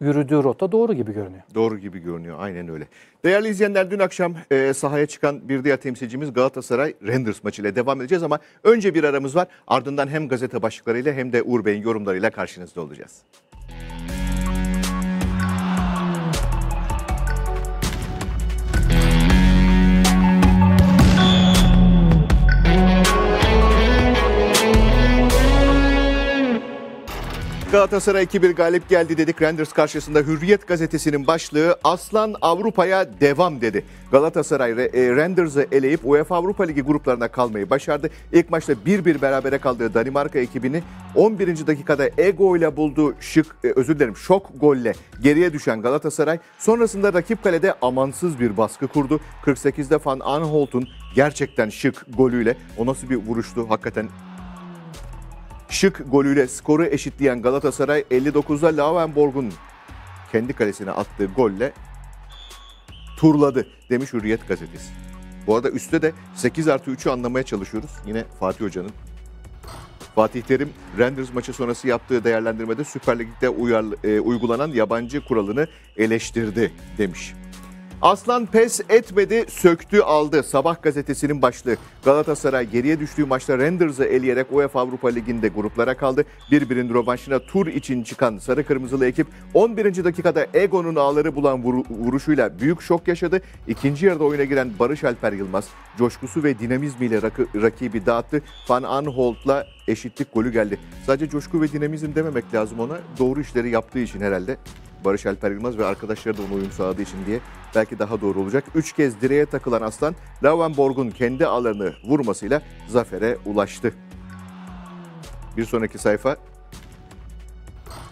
yürüdüğü rota doğru gibi görünüyor. Doğru gibi görünüyor aynen öyle. Değerli izleyenler dün akşam e, sahaya çıkan bir diğer temsilcimiz Galatasaray Renders maçıyla devam edeceğiz ama önce bir aramız var. Ardından hem gazete başlıklarıyla hem de Uğur Bey'in yorumlarıyla karşınızda olacağız. Galatasaray 2-1 galip geldi dedik. Renders karşısında Hürriyet gazetesinin başlığı Aslan Avrupa'ya devam dedi. Galatasaray Renders'ı e, eleyip UEFA Avrupa Ligi gruplarına kalmayı başardı. İlk maçta 1-1 berabere kaldığı Danimarka ekibini 11. dakikada ego ile bulduğu şık e, özür dilerim şok golle geriye düşen Galatasaray sonrasında rakip kalede amansız bir baskı kurdu. 48'de Van Aanholt'un gerçekten şık golüyle o nasıl bir vuruştu hakikaten Şık golüyle skoru eşitleyen Galatasaray 59'da Lavenborg'un kendi kalesine attığı golle turladı demiş Hürriyet gazetesi. Bu arada üstte de 8 artı 3'ü anlamaya çalışıyoruz. Yine Fatih Hoca'nın. Fatih Terim, Renders maçı sonrası yaptığı değerlendirmede Süper Lig'de uyar, e, uygulanan yabancı kuralını eleştirdi demiş. Aslan pes etmedi, söktü, aldı. Sabah gazetesinin başlığı. Galatasaray geriye düştüğü maçta Rangers'ı eleyerek UEFA Avrupa Ligi'nde gruplara kaldı. Birbirinin rövanşına tur için çıkan sarı kırmızılı ekip 11. dakikada Egon'un ağları bulan vur- vuruşuyla büyük şok yaşadı. İkinci yarıda oyuna giren Barış Alper Yılmaz coşkusu ve dinamizmiyle rak- rakibi dağıttı. Van Anholtla eşitlik golü geldi. Sadece coşku ve dinamizm dememek lazım ona. Doğru işleri yaptığı için herhalde. Barış Alper Yılmaz ve arkadaşları da ona uyum sağladığı için diye belki daha doğru olacak. Üç kez direğe takılan Aslan, Borgun kendi alanı vurmasıyla zafere ulaştı. Bir sonraki sayfa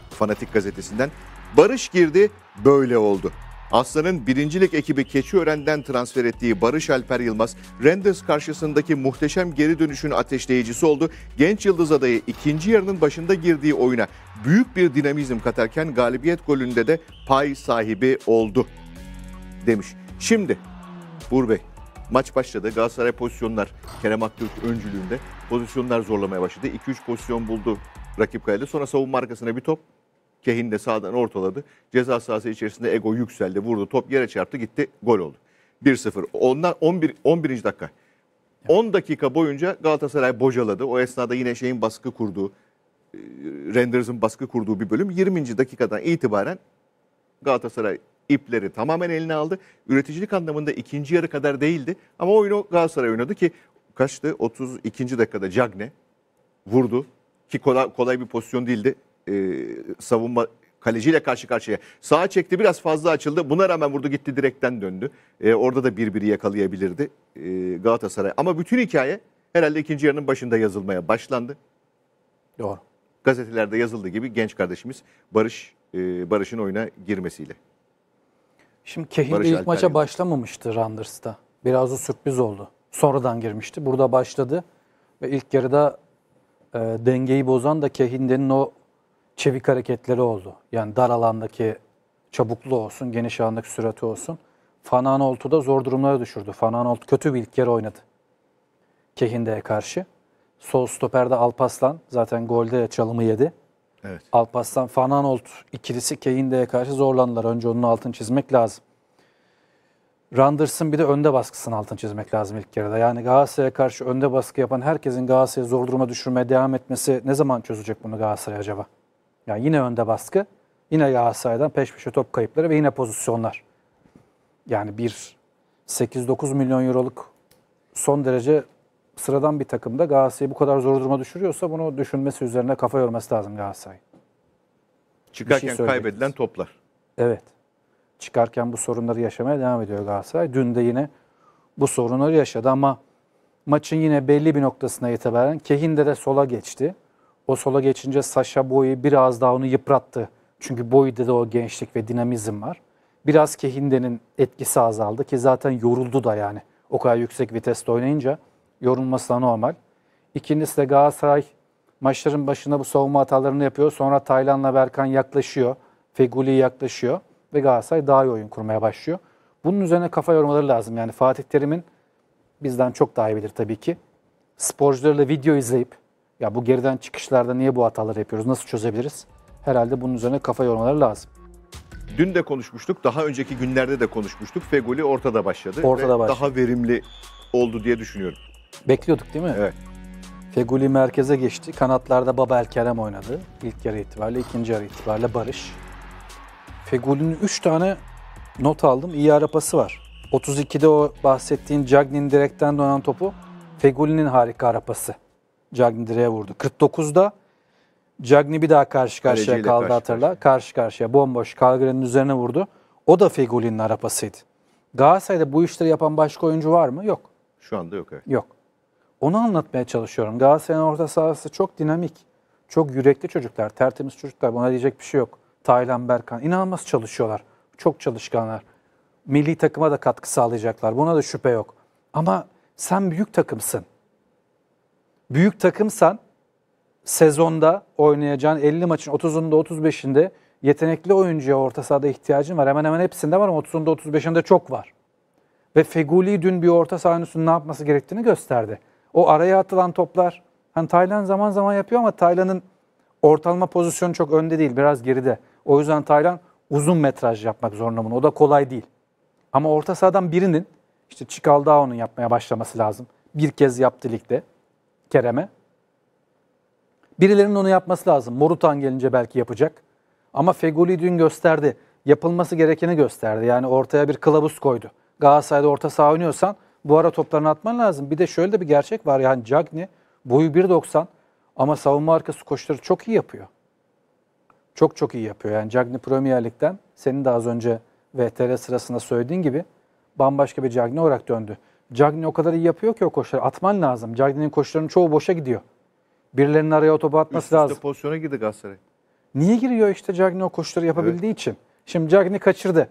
Fanatik gazetesinden Barış girdi, böyle oldu. Aslan'ın birincilik ekibi Keçiören'den transfer ettiği Barış Alper Yılmaz, Renders karşısındaki muhteşem geri dönüşün ateşleyicisi oldu. Genç Yıldız adayı ikinci yarının başında girdiği oyuna büyük bir dinamizm katarken galibiyet golünde de pay sahibi oldu demiş. Şimdi Uğur Bey maç başladı. Galatasaray pozisyonlar Kerem Aktürk öncülüğünde pozisyonlar zorlamaya başladı. 2-3 pozisyon buldu rakip kalede. Sonra savunma arkasına bir top Kehin de sağdan ortaladı. Ceza sahası içerisinde Ego yükseldi, vurdu. Top yere çarptı, gitti. Gol oldu. 1-0. Ondan 11 11. dakika. 10 dakika boyunca Galatasaray bocaladı. O esnada yine şeyin baskı kurduğu, e, Renders'ın baskı kurduğu bir bölüm. 20. dakikadan itibaren Galatasaray ipleri tamamen eline aldı. Üreticilik anlamında ikinci yarı kadar değildi. Ama oyunu Galatasaray oynadı ki kaçtı? 32. dakikada Cagne vurdu. Ki kolay, kolay bir pozisyon değildi e, savunma kaleciyle karşı karşıya. Sağa çekti biraz fazla açıldı. Buna rağmen vurdu gitti direkten döndü. E, orada da birbiri yakalayabilirdi e, Galatasaray. Ama bütün hikaye herhalde ikinci yarının başında yazılmaya başlandı. Doğru. Gazetelerde yazıldığı gibi genç kardeşimiz Barış e, Barış'ın oyuna girmesiyle. Şimdi Kehil ilk maça başlamamıştı Randers'ta. Biraz o sürpriz oldu. Sonradan girmişti. Burada başladı ve ilk yarıda e, dengeyi bozan da Kehinde'nin o çevik hareketleri oldu. Yani dar alandaki çabukluğu olsun, geniş alandaki sürati olsun. Fananolt'u da zor durumlara düşürdü. Fananolt kötü bir ilk yere oynadı. Kehinde'ye karşı. Sol stoperde Alpaslan zaten golde çalımı yedi. Evet. Alpaslan Fananolt ikilisi Kehinde'ye karşı zorlandılar. Önce onun altını çizmek lazım. Randers'ın bir de önde baskısının altını çizmek lazım ilk de. Yani Galatasaray'a karşı önde baskı yapan herkesin Galatasaray'ı zor duruma düşürmeye devam etmesi ne zaman çözecek bunu Galatasaray acaba? Yani yine önde baskı, yine Galatasaray'dan peş peşe top kayıpları ve yine pozisyonlar. Yani bir 8-9 milyon euroluk son derece sıradan bir takımda Galatasaray'ı bu kadar zor duruma düşürüyorsa bunu düşünmesi üzerine kafa yorması lazım Galatasaray. Şey Çıkarken şey kaybedilen toplar. Evet. Çıkarken bu sorunları yaşamaya devam ediyor Galatasaray. Dün de yine bu sorunları yaşadı ama maçın yine belli bir noktasına itibaren kehinde de sola geçti. O sola geçince Sasha boyu biraz daha onu yıprattı. Çünkü boyda da o gençlik ve dinamizm var. Biraz Kehinde'nin etkisi azaldı ki zaten yoruldu da yani. O kadar yüksek viteste oynayınca yorulması da normal. İkincisi de Galatasaray maçların başında bu savunma hatalarını yapıyor. Sonra Taylan'la Berkan yaklaşıyor. Feguli yaklaşıyor. Ve Galatasaray daha iyi oyun kurmaya başlıyor. Bunun üzerine kafa yormaları lazım. Yani Fatih Terim'in bizden çok daha iyi bilir tabii ki. Sporcularla video izleyip ya bu geriden çıkışlarda niye bu hataları yapıyoruz? Nasıl çözebiliriz? Herhalde bunun üzerine kafa yormaları lazım. Dün de konuşmuştuk, daha önceki günlerde de konuşmuştuk. Fegoli ortada başladı. Ortada ve başladı. Daha verimli oldu diye düşünüyorum. Bekliyorduk değil mi? Evet. Fegoli merkeze geçti. Kanatlarda Babel Kerem oynadı. İlk yarı itibariyle, ikinci yarı itibariyle Barış. Feguli'nin 3 tane not aldım. İyi ara pası var. 32'de o bahsettiğin Cagney'in direkten donan topu Feguli'nin harika ara pası. Cagney direğe vurdu. 49'da Cagney bir daha karşı karşıya Kaleciyle kaldı karşı hatırla. Karşıya. Karşı karşıya bomboş Calgary'nin üzerine vurdu. O da Fegoli'nin arapasıydı. Galatasaray'da bu işleri yapan başka oyuncu var mı? Yok. Şu anda yok evet. Yok. Onu anlatmaya çalışıyorum. Galatasaray'ın orta sahası çok dinamik. Çok yürekli çocuklar, tertemiz çocuklar. Buna diyecek bir şey yok. Taylan Berkan. inanılmaz çalışıyorlar. Çok çalışkanlar. Milli takıma da katkı sağlayacaklar. Buna da şüphe yok. Ama sen büyük takımsın büyük takımsan sezonda oynayacağın 50 maçın 30'unda 35'inde yetenekli oyuncuya orta sahada ihtiyacın var. Hemen hemen hepsinde var ama 30'unda 35'inde çok var. Ve Feguli dün bir orta sahanın ne yapması gerektiğini gösterdi. O araya atılan toplar. Hani Taylan zaman zaman yapıyor ama Taylan'ın ortalama pozisyonu çok önde değil. Biraz geride. O yüzden Taylan uzun metraj yapmak zorunda bunu. O da kolay değil. Ama orta sahadan birinin işte Çikaldao'nun yapmaya başlaması lazım. Bir kez yaptı ligde. Kerem'e. Birilerinin onu yapması lazım. Morutan gelince belki yapacak. Ama Feguli dün gösterdi. Yapılması gerekeni gösterdi. Yani ortaya bir kılavuz koydu. Galatasaray'da orta saha oynuyorsan bu ara toplarını atman lazım. Bir de şöyle de bir gerçek var. Yani Cagney boyu 1.90 ama savunma arkası koşuları çok iyi yapıyor. Çok çok iyi yapıyor. Yani Cagney Premier Lig'den senin de az önce VTR sırasında söylediğin gibi bambaşka bir Cagney olarak döndü. Cagney o kadar iyi yapıyor ki o koşuları. Atman lazım. Cagney'in koşularının çoğu boşa gidiyor. Birilerinin araya otoba atması Üst üste lazım. pozisyona girdi Galatasaray. Niye giriyor işte Cagney o koşuları yapabildiği için? Şimdi Cagney kaçırdı.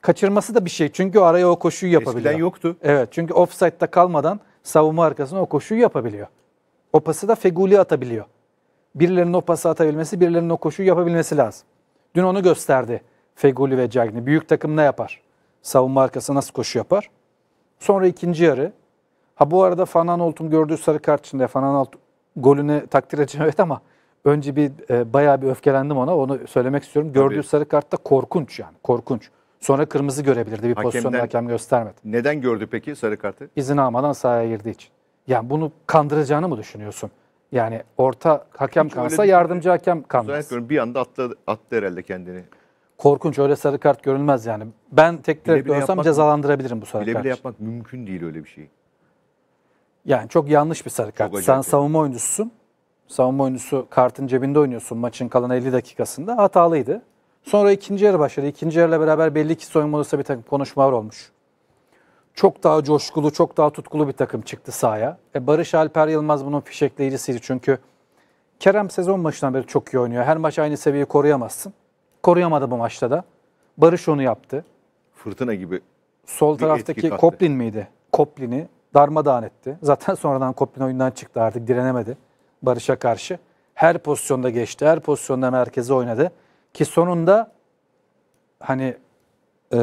Kaçırması da bir şey. Çünkü araya o koşuyu yapabiliyor. Eskiden yoktu. Evet çünkü offside'da kalmadan savunma arkasına o koşuyu yapabiliyor. O pası da Feguli atabiliyor. Birilerinin o pası atabilmesi, birilerinin o koşuyu yapabilmesi lazım. Dün onu gösterdi Feguli ve Cagney. Büyük takım ne yapar? Savunma arkası nasıl koşu yapar? Sonra ikinci yarı. Ha bu arada Fanan Oltun gördüğü sarı kart içinde Fanan Oltun golünü takdir edeceğim [laughs] evet ama önce bir e, bayağı bir öfkelendim ona. Onu söylemek istiyorum. Gördüğü Tabii. sarı kartta korkunç yani. Korkunç. Sonra kırmızı görebilirdi. Bir pozisyonda hakem göstermedi. Neden gördü peki sarı kartı? İzin almadan sahaya girdiği için. Yani bunu kandıracağını mı düşünüyorsun? Yani orta hakem Hiç kansa yardımcı hakem kanmaz. Bir anda attı, attı herhalde kendini korkunç öyle sarı kart görülmez yani. Ben tek direkt bile görsem cezalandırabilirim bu sarı bile kart. Bile yapmak mümkün değil öyle bir şey. Yani çok yanlış bir sarı kart. Sen yani. savunma oyuncususun. Savunma oyuncusu kartın cebinde oynuyorsun maçın kalan 50 dakikasında. Hatalıydı. Sonra ikinci yarı başladı. İkinci yarıyla beraber belli ki soyunma odasında bir takım konuşmalar olmuş. Çok daha coşkulu, çok daha tutkulu bir takım çıktı sahaya. E Barış Alper Yılmaz bunun fişekleyicisiydi çünkü Kerem sezon başından beri çok iyi oynuyor. Her maç aynı seviyeyi koruyamazsın koruyamadı bu maçta da. Barış onu yaptı. Fırtına gibi. Sol taraftaki Koplin miydi? Koplin'i darmadağın etti. Zaten sonradan Koplin oyundan çıktı artık direnemedi Barış'a karşı. Her pozisyonda geçti, her pozisyonda merkeze oynadı. Ki sonunda hani e,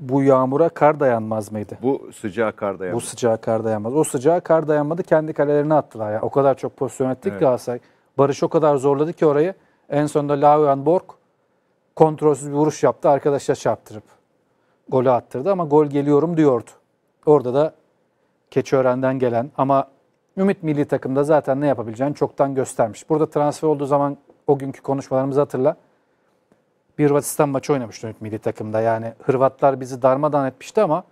bu yağmura kar dayanmaz mıydı? Bu sıcağa kar dayanmaz. Bu sıcağa kar dayanmaz. O sıcağa kar dayanmadı kendi kalelerine attılar. Yani o kadar çok pozisyon ettik evet. Galatasaray. Barış o kadar zorladı ki orayı en sonunda Lauren Borg kontrolsüz bir vuruş yaptı. Arkadaşa çarptırıp golü attırdı ama gol geliyorum diyordu. Orada da Keçiören'den gelen ama Ümit milli takımda zaten ne yapabileceğini çoktan göstermiş. Burada transfer olduğu zaman o günkü konuşmalarımızı hatırla. Bir Hırvatistan maçı oynamıştı Ümit milli takımda. Yani Hırvatlar bizi darmadan etmişti ama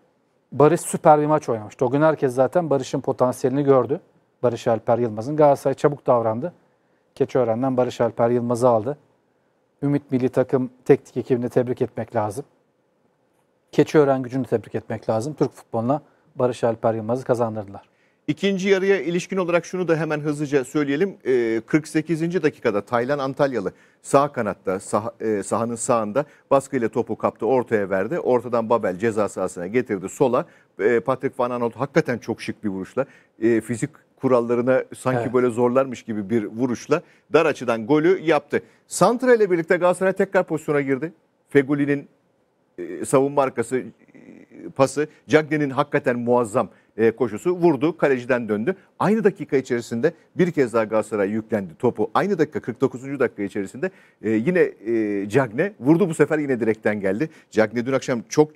Barış süper bir maç oynamıştı. O gün herkes zaten Barış'ın potansiyelini gördü. Barış Alper Yılmaz'ın Galatasaray çabuk davrandı. Keçiören'den Barış Alper Yılmaz'ı aldı. Ümit Milli Takım teknik ekibini tebrik etmek lazım. Keçiören gücünü tebrik etmek lazım. Türk futboluna Barış Alper Yılmaz'ı kazandırdılar. İkinci yarıya ilişkin olarak şunu da hemen hızlıca söyleyelim. 48. Ee, dakikada Taylan Antalyalı sağ kanatta sah, e, sahanın sağında baskıyla topu kaptı ortaya verdi. Ortadan Babel ceza sahasına getirdi sola. Ee, Patrick Van Aanholt hakikaten çok şık bir vuruşla e, fizik kurallarına sanki evet. böyle zorlarmış gibi bir vuruşla dar açıdan golü yaptı. Santra ile birlikte Galatasaray tekrar pozisyona girdi. Feguli'nin e, savunma arkası e, pası, Cagney'nin hakikaten muazzam e, koşusu vurdu, kaleciden döndü. Aynı dakika içerisinde bir kez daha Galatasaray yüklendi topu. Aynı dakika 49. dakika içerisinde e, yine e, Cagne vurdu bu sefer yine direkten geldi. Cagne dün akşam çok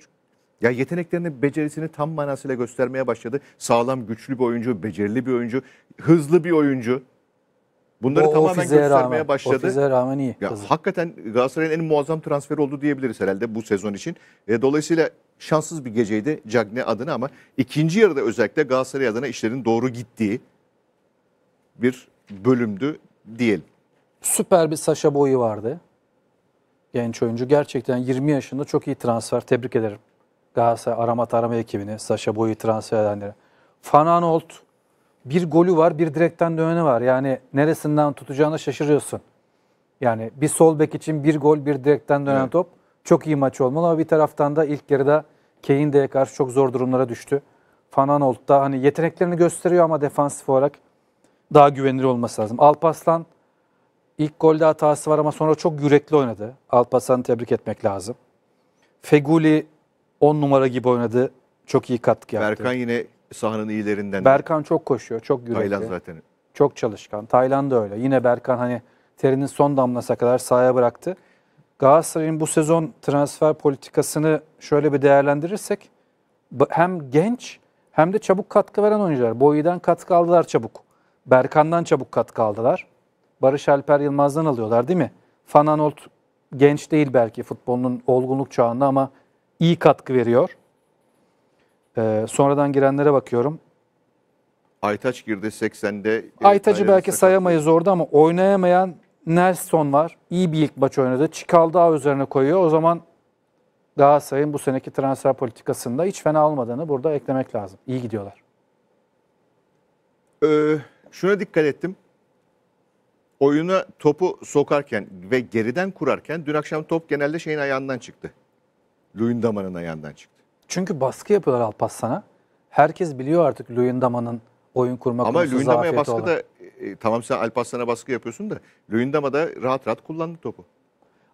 ya yeteneklerini, becerisini tam manasıyla göstermeye başladı. Sağlam, güçlü bir oyuncu, becerili bir oyuncu, hızlı bir oyuncu. Bunları O tamamen ofise göstermeye rağmen- başladı. ofise rağmen iyi. Ya, hakikaten Galatasaray'ın en muazzam transferi oldu diyebiliriz herhalde bu sezon için. E, dolayısıyla şanssız bir geceydi Cagne adına ama ikinci yarıda özellikle Galatasaray adına işlerin doğru gittiği bir bölümdü diyelim. Süper bir Saşa Boyu vardı. Genç oyuncu. Gerçekten 20 yaşında çok iyi transfer. Tebrik ederim. Galatasaray arama tarama ekibini, Saşa Boy'u transfer edenleri. Fananolt bir golü var, bir direkten döneni var. Yani neresinden tutacağını şaşırıyorsun. Yani bir sol bek için bir gol, bir direkten dönen evet. top çok iyi maç olmalı ama bir taraftan da ilk yarıda Keyn'deye karşı çok zor durumlara düştü. Fananolt da hani yeteneklerini gösteriyor ama defansif olarak daha güvenilir olması lazım. Alpaslan ilk golde hatası var ama sonra çok yürekli oynadı. Alpaslan'ı tebrik etmek lazım. Feguli 10 numara gibi oynadı. Çok iyi katkı yaptı. Berkan yine sahanın iyilerinden. Berkan çok koşuyor, çok yürekli. Tayland zaten. Çok çalışkan. Tayland da öyle. Yine Berkan hani terinin son damlasına kadar sahaya bıraktı. Galatasaray'ın bu sezon transfer politikasını şöyle bir değerlendirirsek hem genç hem de çabuk katkı veren oyuncular. Boyudan katkı aldılar çabuk. Berkan'dan çabuk katkı aldılar. Barış Alper Yılmaz'dan alıyorlar değil mi? Fananolt genç değil belki futbolunun olgunluk çağında ama iyi katkı veriyor. Ee, sonradan girenlere bakıyorum. Aytaç girdi 80'de. E, Aytaç'ı belki sakat. sayamayız orada ama oynayamayan Nelson var. İyi bir ilk maç oynadı. daha üzerine koyuyor. O zaman daha sayın bu seneki transfer politikasında hiç fena olmadığını burada eklemek lazım. İyi gidiyorlar. Ee, şuna dikkat ettim. Oyuna topu sokarken ve geriden kurarken dün akşam top genelde şeyin ayağından çıktı. Luyendama'nın ayağından çıktı. Çünkü baskı yapıyorlar Alpaslan'a. Herkes biliyor artık Luyendama'nın oyun kurma Ama konusu baskı olan. da e, e, tamam sen Alpaslan'a baskı yapıyorsun da Luyendama da rahat rahat kullandı topu.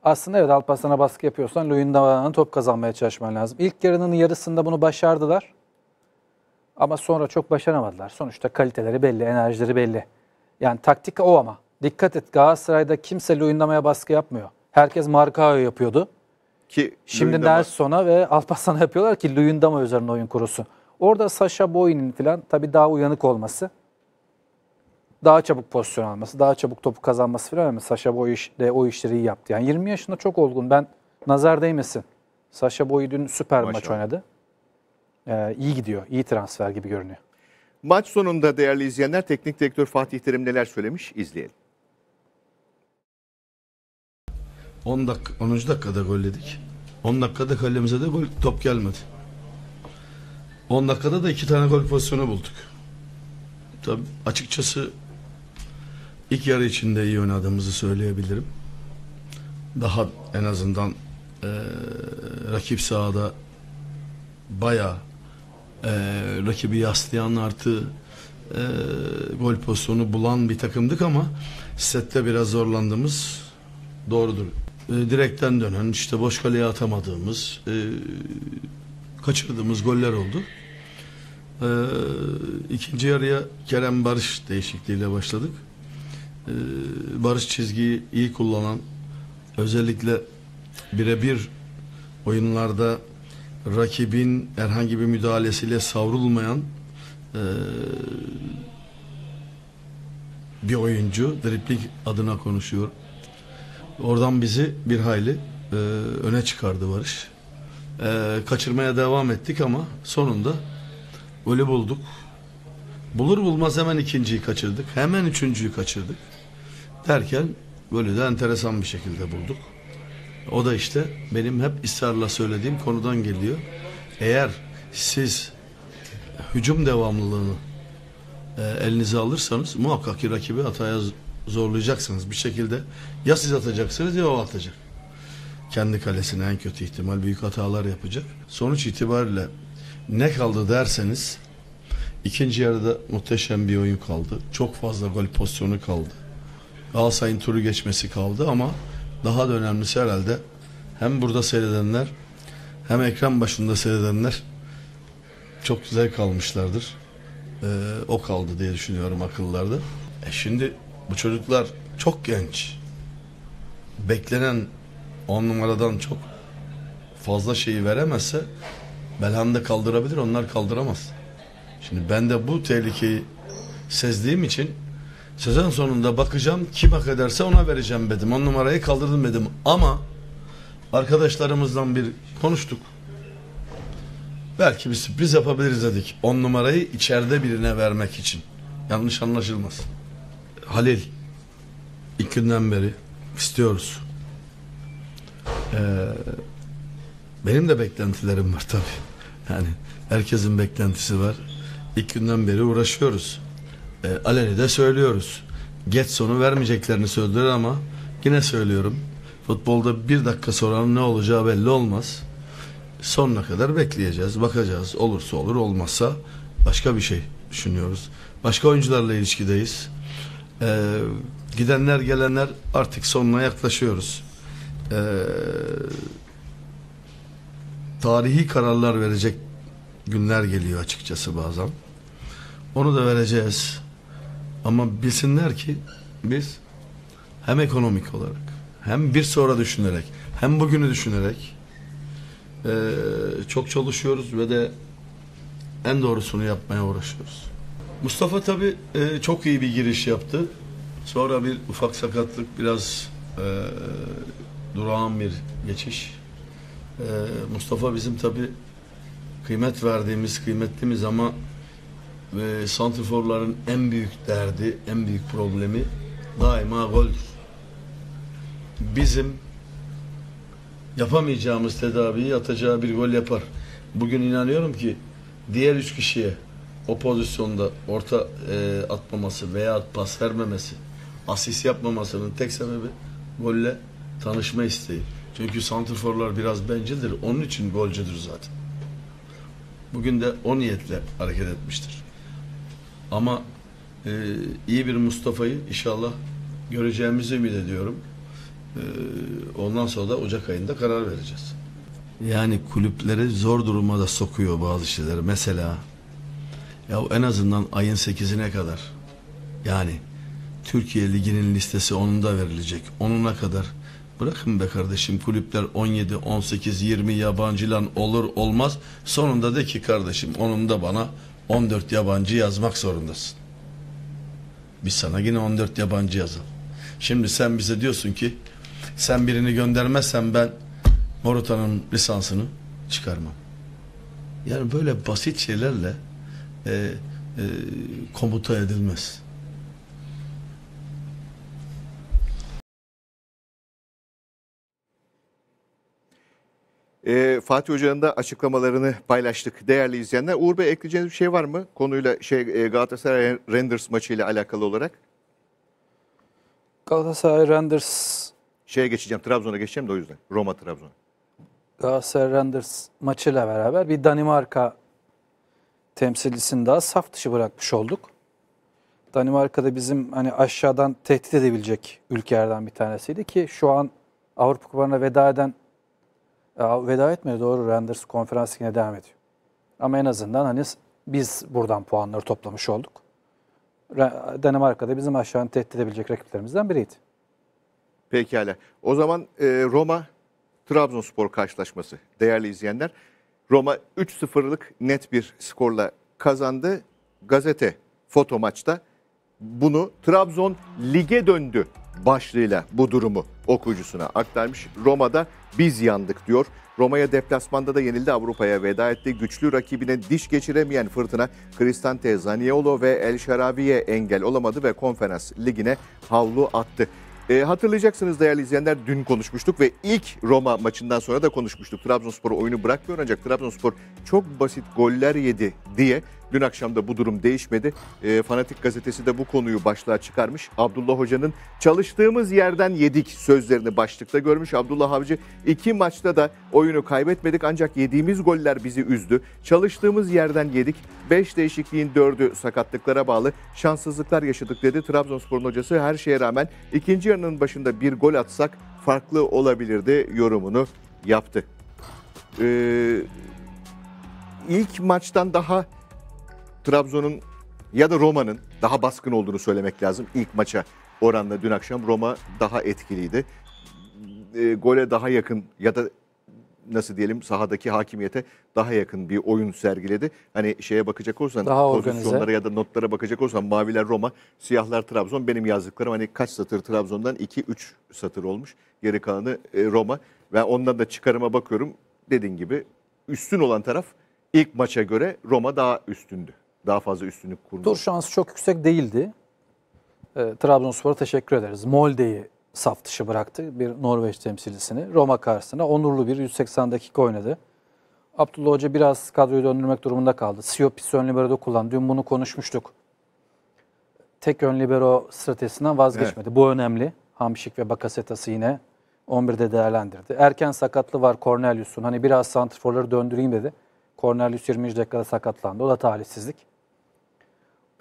Aslında evet Alpaslan'a baskı yapıyorsan Luyendama'nın top kazanmaya çalışman lazım. İlk yarının yarısında bunu başardılar. Ama sonra çok başaramadılar. Sonuçta kaliteleri belli, enerjileri belli. Yani taktik o ama. Dikkat et Galatasaray'da kimse Luyendama'ya baskı yapmıyor. Herkes marka yapıyordu. Ki Şimdi ders sona ve Alparslan'a yapıyorlar ki Luyendama üzerine oyun kurusu. Orada Sasha Boyin'in falan tabii daha uyanık olması, daha çabuk pozisyon alması, daha çabuk topu kazanması falan ama Sasha Boy de o işleri iyi yaptı. Yani 20 yaşında çok olgun. Ben nazar değmesin. Sasha Boy dün süper Maşallah. maç oynadı. Ee, iyi gidiyor. iyi transfer gibi görünüyor. Maç sonunda değerli izleyenler teknik direktör Fatih Terim neler söylemiş izleyelim. 10 dakika 10. dakikada golledik. 10 dakikada kalemize de gol top gelmedi. 10 dakikada da iki tane gol pozisyonu bulduk. Tabi açıkçası ilk yarı içinde iyi oynadığımızı söyleyebilirim. Daha en azından e, rakip sahada baya e, rakibi yaslayan artı e, gol pozisyonu bulan bir takımdık ama sette biraz zorlandığımız doğrudur e, direkten dönen, işte boş kaleye atamadığımız, e, kaçırdığımız goller oldu. E, ikinci yarıya Kerem Barış değişikliğiyle başladık. E, Barış çizgiyi iyi kullanan, özellikle birebir oyunlarda rakibin herhangi bir müdahalesiyle savrulmayan e, bir oyuncu. Dripling adına konuşuyor. Oradan bizi bir hayli e, öne çıkardı Barış. E, kaçırmaya devam ettik ama sonunda golü bulduk. Bulur bulmaz hemen ikinciyi kaçırdık. Hemen üçüncüyü kaçırdık. Derken golü de enteresan bir şekilde bulduk. O da işte benim hep ısrarla söylediğim konudan geliyor. Eğer siz hücum devamlılığını e, elinize alırsanız muhakkak ki rakibi hataya zorlayacaksınız bir şekilde. Ya siz atacaksınız ya o atacak. Kendi kalesine en kötü ihtimal büyük hatalar yapacak. Sonuç itibariyle ne kaldı derseniz ikinci yarıda muhteşem bir oyun kaldı. Çok fazla gol pozisyonu kaldı. Galatasaray'ın turu geçmesi kaldı ama daha da önemlisi herhalde hem burada seyredenler hem ekran başında seyredenler çok güzel kalmışlardır Ee, o kaldı diye düşünüyorum akıllarda. E şimdi bu çocuklar çok genç. Beklenen on numaradan çok fazla şeyi veremezse Belhanda kaldırabilir, onlar kaldıramaz. Şimdi ben de bu tehlikeyi sezdiğim için sezon sonunda bakacağım kim hak ederse ona vereceğim dedim. On numarayı kaldırdım dedim ama arkadaşlarımızdan bir konuştuk. Belki bir sürpriz yapabiliriz dedik. On numarayı içeride birine vermek için. Yanlış anlaşılmasın. Halil ilk günden beri istiyoruz. Ee, benim de beklentilerim var tabii. Yani herkesin beklentisi var. İlk günden beri uğraşıyoruz. E, ee, aleni de söylüyoruz. Geç sonu vermeyeceklerini söylediler ama yine söylüyorum. Futbolda bir dakika sonra ne olacağı belli olmaz. Sonuna kadar bekleyeceğiz, bakacağız. Olursa olur, olmazsa başka bir şey düşünüyoruz. Başka oyuncularla ilişkideyiz. Ee, gidenler gelenler artık sonuna yaklaşıyoruz. Ee, tarihi kararlar verecek günler geliyor açıkçası bazen. Onu da vereceğiz. Ama bilsinler ki biz hem ekonomik olarak hem bir sonra düşünerek hem bugünü düşünerek e, çok çalışıyoruz ve de en doğrusunu yapmaya uğraşıyoruz. Mustafa tabi e, çok iyi bir giriş yaptı. Sonra bir ufak sakatlık, biraz e, durağan bir geçiş. E, Mustafa bizim tabi kıymet verdiğimiz, kıymetlimiz ama e, santriforların en büyük derdi, en büyük problemi daima gol. Bizim yapamayacağımız tedaviyi atacağı bir gol yapar. Bugün inanıyorum ki diğer üç kişiye o pozisyonda orta e, atmaması veya pas vermemesi, asist yapmamasının tek sebebi golle tanışma isteği. Çünkü santrforlar biraz bencildir. Onun için golcüdür zaten. Bugün de o niyetle hareket etmiştir. Ama e, iyi bir Mustafa'yı inşallah göreceğimizi ümit ediyorum. E, ondan sonra da Ocak ayında karar vereceğiz. Yani kulüpleri zor duruma da sokuyor bazı şeyler. Mesela ya en azından ayın 8'ine kadar yani Türkiye Ligi'nin listesi onunda verilecek. Onuna kadar bırakın be kardeşim kulüpler 17, 18, 20 yabancılan olur olmaz. Sonunda de ki kardeşim onunda bana 14 yabancı yazmak zorundasın. Biz sana yine 14 yabancı yazalım. Şimdi sen bize diyorsun ki sen birini göndermezsen ben Morutan'ın lisansını çıkarmam. Yani böyle basit şeylerle e, e, komuta edilmez. E, Fatih Hoca'nın da açıklamalarını paylaştık değerli izleyenler. Uğur Bey ekleyeceğiniz bir şey var mı? Konuyla şey e, Galatasaray Renders maçıyla alakalı olarak. Galatasaray Renders şeye geçeceğim. Trabzon'a geçeceğim de o yüzden. Roma Trabzon. Galatasaray Renders maçıyla beraber bir Danimarka temsilcisini daha saf dışı bırakmış olduk. Danimarka'da bizim hani aşağıdan tehdit edebilecek ülkelerden bir tanesiydi ki şu an Avrupa Kupalarına veda eden e, veda etmiyor doğru Renders konferans yine devam ediyor. Ama en azından hani biz buradan puanları toplamış olduk. Danimarka'da bizim aşağıdan tehdit edebilecek rakiplerimizden biriydi. Pekala. O zaman e, Roma Trabzonspor karşılaşması değerli izleyenler. Roma 3-0'lık net bir skorla kazandı. Gazete foto maçta bunu Trabzon lige döndü başlığıyla bu durumu okuyucusuna aktarmış. Roma'da biz yandık diyor. Roma'ya deplasmanda da yenildi Avrupa'ya veda etti. Güçlü rakibine diş geçiremeyen fırtına Cristante Zaniolo ve El Şarabi'ye engel olamadı ve konferans ligine havlu attı. E, hatırlayacaksınız değerli izleyenler dün konuşmuştuk ve ilk Roma maçından sonra da konuşmuştuk. Trabzonspor oyunu bırakmıyor ancak Trabzonspor çok basit goller yedi diye Dün akşam da bu durum değişmedi. E, Fanatik gazetesi de bu konuyu başlığa çıkarmış. Abdullah Hoca'nın çalıştığımız yerden yedik sözlerini başlıkta görmüş. Abdullah Avcı iki maçta da oyunu kaybetmedik ancak yediğimiz goller bizi üzdü. Çalıştığımız yerden yedik. Beş değişikliğin dördü sakatlıklara bağlı. Şanssızlıklar yaşadık dedi. Trabzonspor'un hocası her şeye rağmen ikinci yarının başında bir gol atsak farklı olabilirdi yorumunu yaptı. Ee, ilk maçtan daha Trabzon'un ya da Roma'nın daha baskın olduğunu söylemek lazım. İlk maça oranla dün akşam Roma daha etkiliydi. E, gole daha yakın ya da nasıl diyelim sahadaki hakimiyete daha yakın bir oyun sergiledi. Hani şeye bakacak olsan daha pozisyonlara organize. ya da notlara bakacak olsan maviler Roma, siyahlar Trabzon. Benim yazdıklarım hani kaç satır Trabzon'dan 2-3 satır olmuş. Geri kalanı e, Roma ve ondan da çıkarıma bakıyorum. Dediğin gibi üstün olan taraf ilk maça göre Roma daha üstündü daha fazla üstünlük kurdu. Tur şansı çok yüksek değildi. E, Trabzonspor'a teşekkür ederiz. Molde'yi saf dışı bıraktı bir Norveç temsilcisini. Roma karşısına onurlu bir 180 dakika oynadı. Abdullah Hoca biraz kadroyu döndürmek durumunda kaldı. Siopis ön libero'da kullandı. Dün bunu konuşmuştuk. Tek ön libero stratejisinden vazgeçmedi. Evet. Bu önemli. Hamşik ve Bakasetas'ı yine 11'de değerlendirdi. Erken sakatlı var Cornelius'un. Hani biraz santrforları döndüreyim dedi. Cornelius 20. dakikada sakatlandı. O da talihsizlik.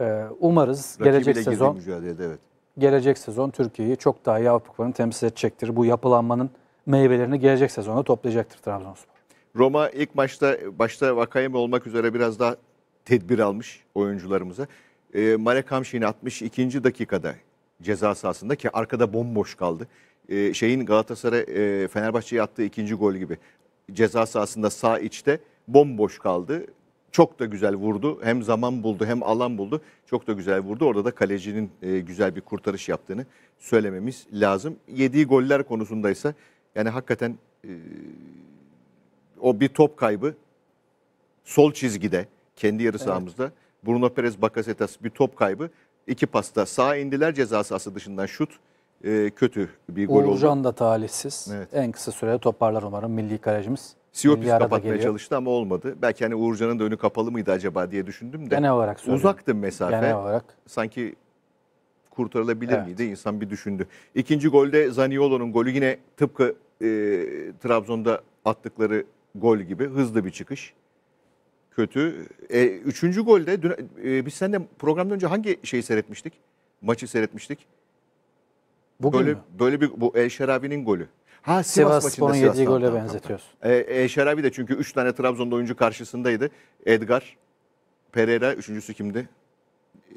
Ee, umarız Rakibiyle gelecek sezon mücadelede evet. gelecek sezon Türkiye'yi çok daha iyi Avrupa temsil edecektir. Bu yapılanmanın meyvelerini gelecek sezonda toplayacaktır Trabzonspor. Roma ilk maçta başta Vakayeme olmak üzere biraz daha tedbir almış oyuncularımıza. E, Marek Hamşin 62. dakikada ceza sahasında ki arkada bomboş kaldı. E, şeyin Galatasaray e, Fenerbahçe'ye attığı ikinci gol gibi ceza sahasında sağ içte bomboş kaldı çok da güzel vurdu. Hem zaman buldu hem alan buldu. Çok da güzel vurdu. Orada da kalecinin e, güzel bir kurtarış yaptığını söylememiz lazım. Yediği goller konusundaysa yani hakikaten e, o bir top kaybı sol çizgide kendi yarı sahamızda evet. Bruno Perez Bakasetas bir top kaybı. iki pasta sağ indiler ceza sahası dışından şut e, kötü bir gol Uğurcan oldu. Uğurcan da talihsiz. Evet. En kısa sürede toparlar umarım milli kalecimiz. Siyopis kapatmaya çalıştı ama olmadı. Belki hani Uğurcan'ın da önü kapalı mıydı acaba diye düşündüm de. Genel olarak söyleyeyim. Uzaktı mesafe. Genel olarak. Sanki kurtarılabilir evet. miydi? insan bir düşündü. İkinci golde Zaniolo'nun golü yine tıpkı e, Trabzon'da attıkları gol gibi hızlı bir çıkış. Kötü. E, üçüncü golde dün, e, biz seninle programdan önce hangi şeyi seyretmiştik? Maçı seyretmiştik. Bugün böyle, mü? Böyle bir bu El Şerabi'nin golü. Ha, Sivas, Sivas Spor'un yediği gole tamam, benzetiyorsun. Tamam. E, e, Şerabi de çünkü 3 tane Trabzon'da oyuncu karşısındaydı. Edgar, Pereira, üçüncüsü kimdi? E,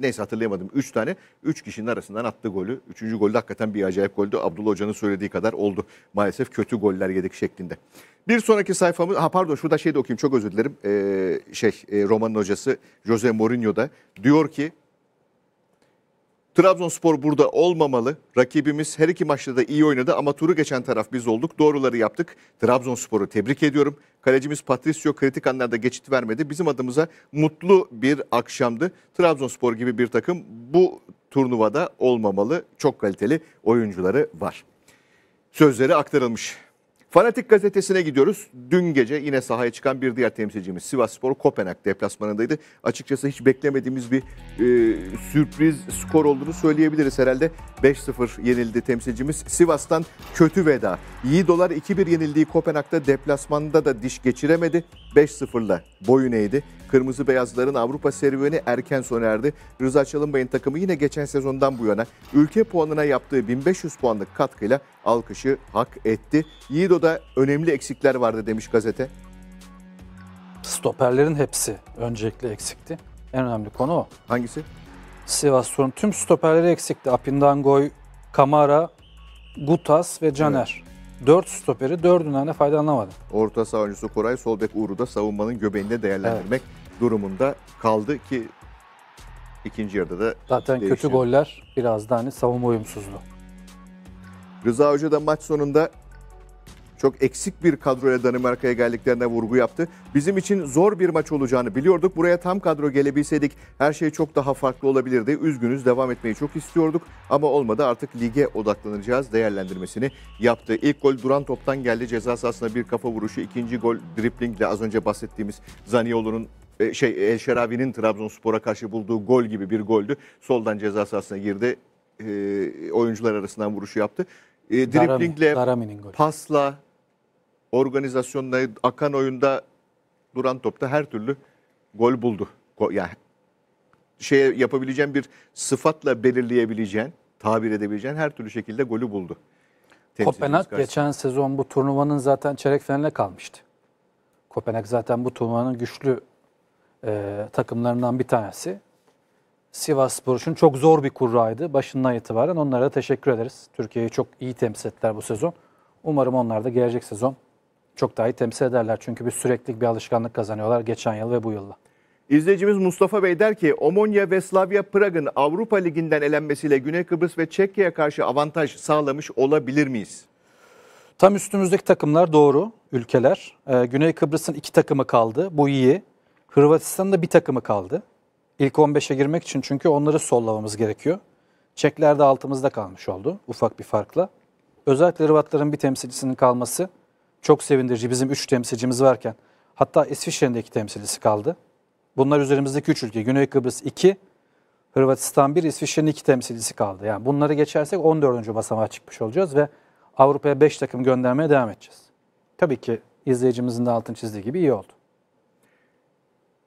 neyse hatırlayamadım. 3 tane. 3 kişinin arasından attı golü. 3. golü hakikaten bir acayip goldü. Abdullah Hoca'nın söylediği kadar oldu. Maalesef kötü goller yedik şeklinde. Bir sonraki sayfamız, ha pardon şurada şey de okuyayım çok özür dilerim. Ee, şey e, Roma'nın hocası Jose Mourinho da diyor ki Trabzonspor burada olmamalı. Rakibimiz her iki maçta da iyi oynadı ama turu geçen taraf biz olduk. Doğruları yaptık. Trabzonspor'u tebrik ediyorum. Kalecimiz Patricio kritik anlarda geçit vermedi. Bizim adımıza mutlu bir akşamdı. Trabzonspor gibi bir takım bu turnuvada olmamalı. Çok kaliteli oyuncuları var. Sözleri aktarılmış. Fanatik gazetesine gidiyoruz. Dün gece yine sahaya çıkan bir diğer temsilcimiz Sivas Spor Kopenhag deplasmanındaydı. Açıkçası hiç beklemediğimiz bir e, sürpriz skor olduğunu söyleyebiliriz herhalde. 5-0 yenildi temsilcimiz. Sivas'tan kötü veda. İyi dolar 2-1 yenildiği Kopenhag'da deplasmanda da diş geçiremedi. 5-0'la boyun eğdi. Kırmızı Beyazların Avrupa serüveni erken sona erdi. Rıza Çalınbay'ın takımı yine geçen sezondan bu yana ülke puanına yaptığı 1500 puanlık katkıyla alkışı hak etti. Yiğido'da önemli eksikler vardı demiş gazete. Stoperlerin hepsi öncelikle eksikti. En önemli konu o. Hangisi? Sivasspor'un tüm stoperleri eksikti. Apindangoy, Kamara, Gutas ve Caner. 4 stoperi 4'ünden de faydalanamadı. Orta saha oyuncusu Koray Solbek Uğur'u da savunmanın göbeğinde değerlendirmek evet. durumunda kaldı ki ikinci yarıda da Zaten değişiyor. kötü goller biraz da hani savunma uyumsuzluğu. Rıza Hoca da maç sonunda çok eksik bir kadroyla Danimarka'ya geldiklerine vurgu yaptı. Bizim için zor bir maç olacağını biliyorduk. Buraya tam kadro gelebilseydik her şey çok daha farklı olabilirdi. Üzgünüz devam etmeyi çok istiyorduk ama olmadı artık lige odaklanacağız değerlendirmesini yaptı. İlk gol duran toptan geldi ceza sahasına bir kafa vuruşu. ikinci gol driplingle az önce bahsettiğimiz Zaniolo'nun e, şey El Şerabi'nin Trabzonspor'a karşı bulduğu gol gibi bir goldü. Soldan ceza sahasına girdi. E, oyuncular arasından vuruşu yaptı e, driplingle, pasla, organizasyonla, akan oyunda duran topta her türlü gol buldu. Go, yani şey yapabileceğin bir sıfatla belirleyebileceğin, tabir edebileceğin her türlü şekilde golü buldu. Kopenhag geçen sezon bu turnuvanın zaten çeyrek finaline kalmıştı. Kopenhag zaten bu turnuvanın güçlü e, takımlarından bir tanesi. Sivas Buruş'un çok zor bir kurraydı başından itibaren. Onlara da teşekkür ederiz. Türkiye'yi çok iyi temsil ettiler bu sezon. Umarım onlar da gelecek sezon çok daha iyi temsil ederler. Çünkü bir sürekli bir alışkanlık kazanıyorlar geçen yıl ve bu yılla. İzleyicimiz Mustafa Bey der ki Omonya ve Slavia Prag'ın Avrupa Ligi'nden elenmesiyle Güney Kıbrıs ve Çekya'ya karşı avantaj sağlamış olabilir miyiz? Tam üstümüzdeki takımlar doğru ülkeler. Ee, Güney Kıbrıs'ın iki takımı kaldı. Bu iyi. Hırvatistan'da bir takımı kaldı. İlk 15'e girmek için çünkü onları sollamamız gerekiyor. Çekler de altımızda kalmış oldu ufak bir farkla. Özellikle Hırvatların bir temsilcisinin kalması çok sevindirici. Bizim 3 temsilcimiz varken hatta İsviçre'nin de 2 temsilcisi kaldı. Bunlar üzerimizdeki 3 ülke. Güney Kıbrıs 2, Hırvatistan 1, İsviçre'nin 2 temsilcisi kaldı. Yani bunları geçersek 14. basamağa çıkmış olacağız ve Avrupa'ya 5 takım göndermeye devam edeceğiz. Tabii ki izleyicimizin de altın çizdiği gibi iyi oldu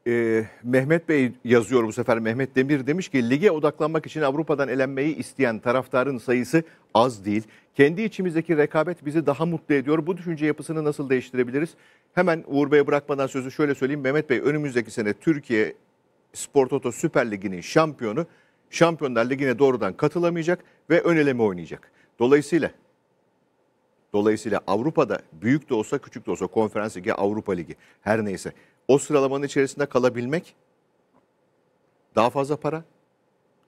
e, Mehmet Bey yazıyor bu sefer Mehmet Demir demiş ki lige odaklanmak için Avrupa'dan elenmeyi isteyen taraftarın sayısı az değil. Kendi içimizdeki rekabet bizi daha mutlu ediyor. Bu düşünce yapısını nasıl değiştirebiliriz? Hemen Uğur Bey'e bırakmadan sözü şöyle söyleyeyim. Mehmet Bey önümüzdeki sene Türkiye Spor Toto Süper Ligi'nin şampiyonu Şampiyonlar Ligi'ne doğrudan katılamayacak ve ön eleme oynayacak. Dolayısıyla Dolayısıyla Avrupa'da büyük de olsa küçük de olsa konferans ligi Avrupa Ligi her neyse o sıralamanın içerisinde kalabilmek daha fazla para,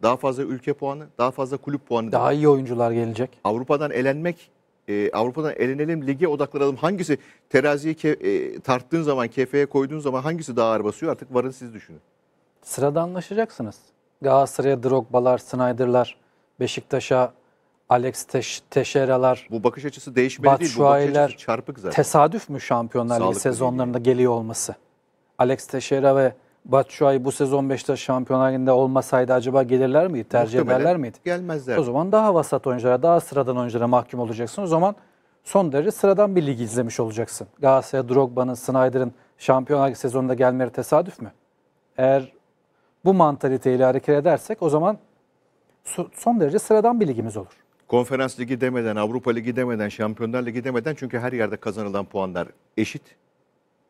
daha fazla ülke puanı, daha fazla kulüp puanı. Daha iyi oyuncular gelecek. Avrupa'dan elenmek, e, Avrupa'dan elenelim, lige odaklanalım. Hangisi teraziye e, tarttığın zaman, kefeye koyduğun zaman hangisi daha ağır basıyor artık varın siz düşünün. Sırada anlaşacaksınız. Galatasaray'a Drogba'lar, Snyder'lar, Beşiktaş'a Alex Teş Teşeralar. Bu bakış açısı değişmeli değil. Bu bakış açısı çarpık zaten. Tesadüf mü Şampiyonlar sezonlarında geliyor olması? Alex Teixeira ve Batshuayi bu sezon Beşiktaş Şampiyonlar Ligi'nde olmasaydı acaba gelirler miydi? Tercih Muhtemelen ederler miydi? Gelmezler. O zaman daha vasat oyunculara, daha sıradan oyunculara mahkum olacaksın. O zaman son derece sıradan bir lig izlemiş olacaksın. Galatasaray, Drogba'nın, Snyder'ın Şampiyonlar Ligi sezonunda gelmeleri tesadüf mü? Eğer bu mantaliteyle hareket edersek o zaman son derece sıradan bir ligimiz olur. Konferans ligi demeden, Avrupa ligi demeden, Şampiyonlar ligi demeden çünkü her yerde kazanılan puanlar eşit.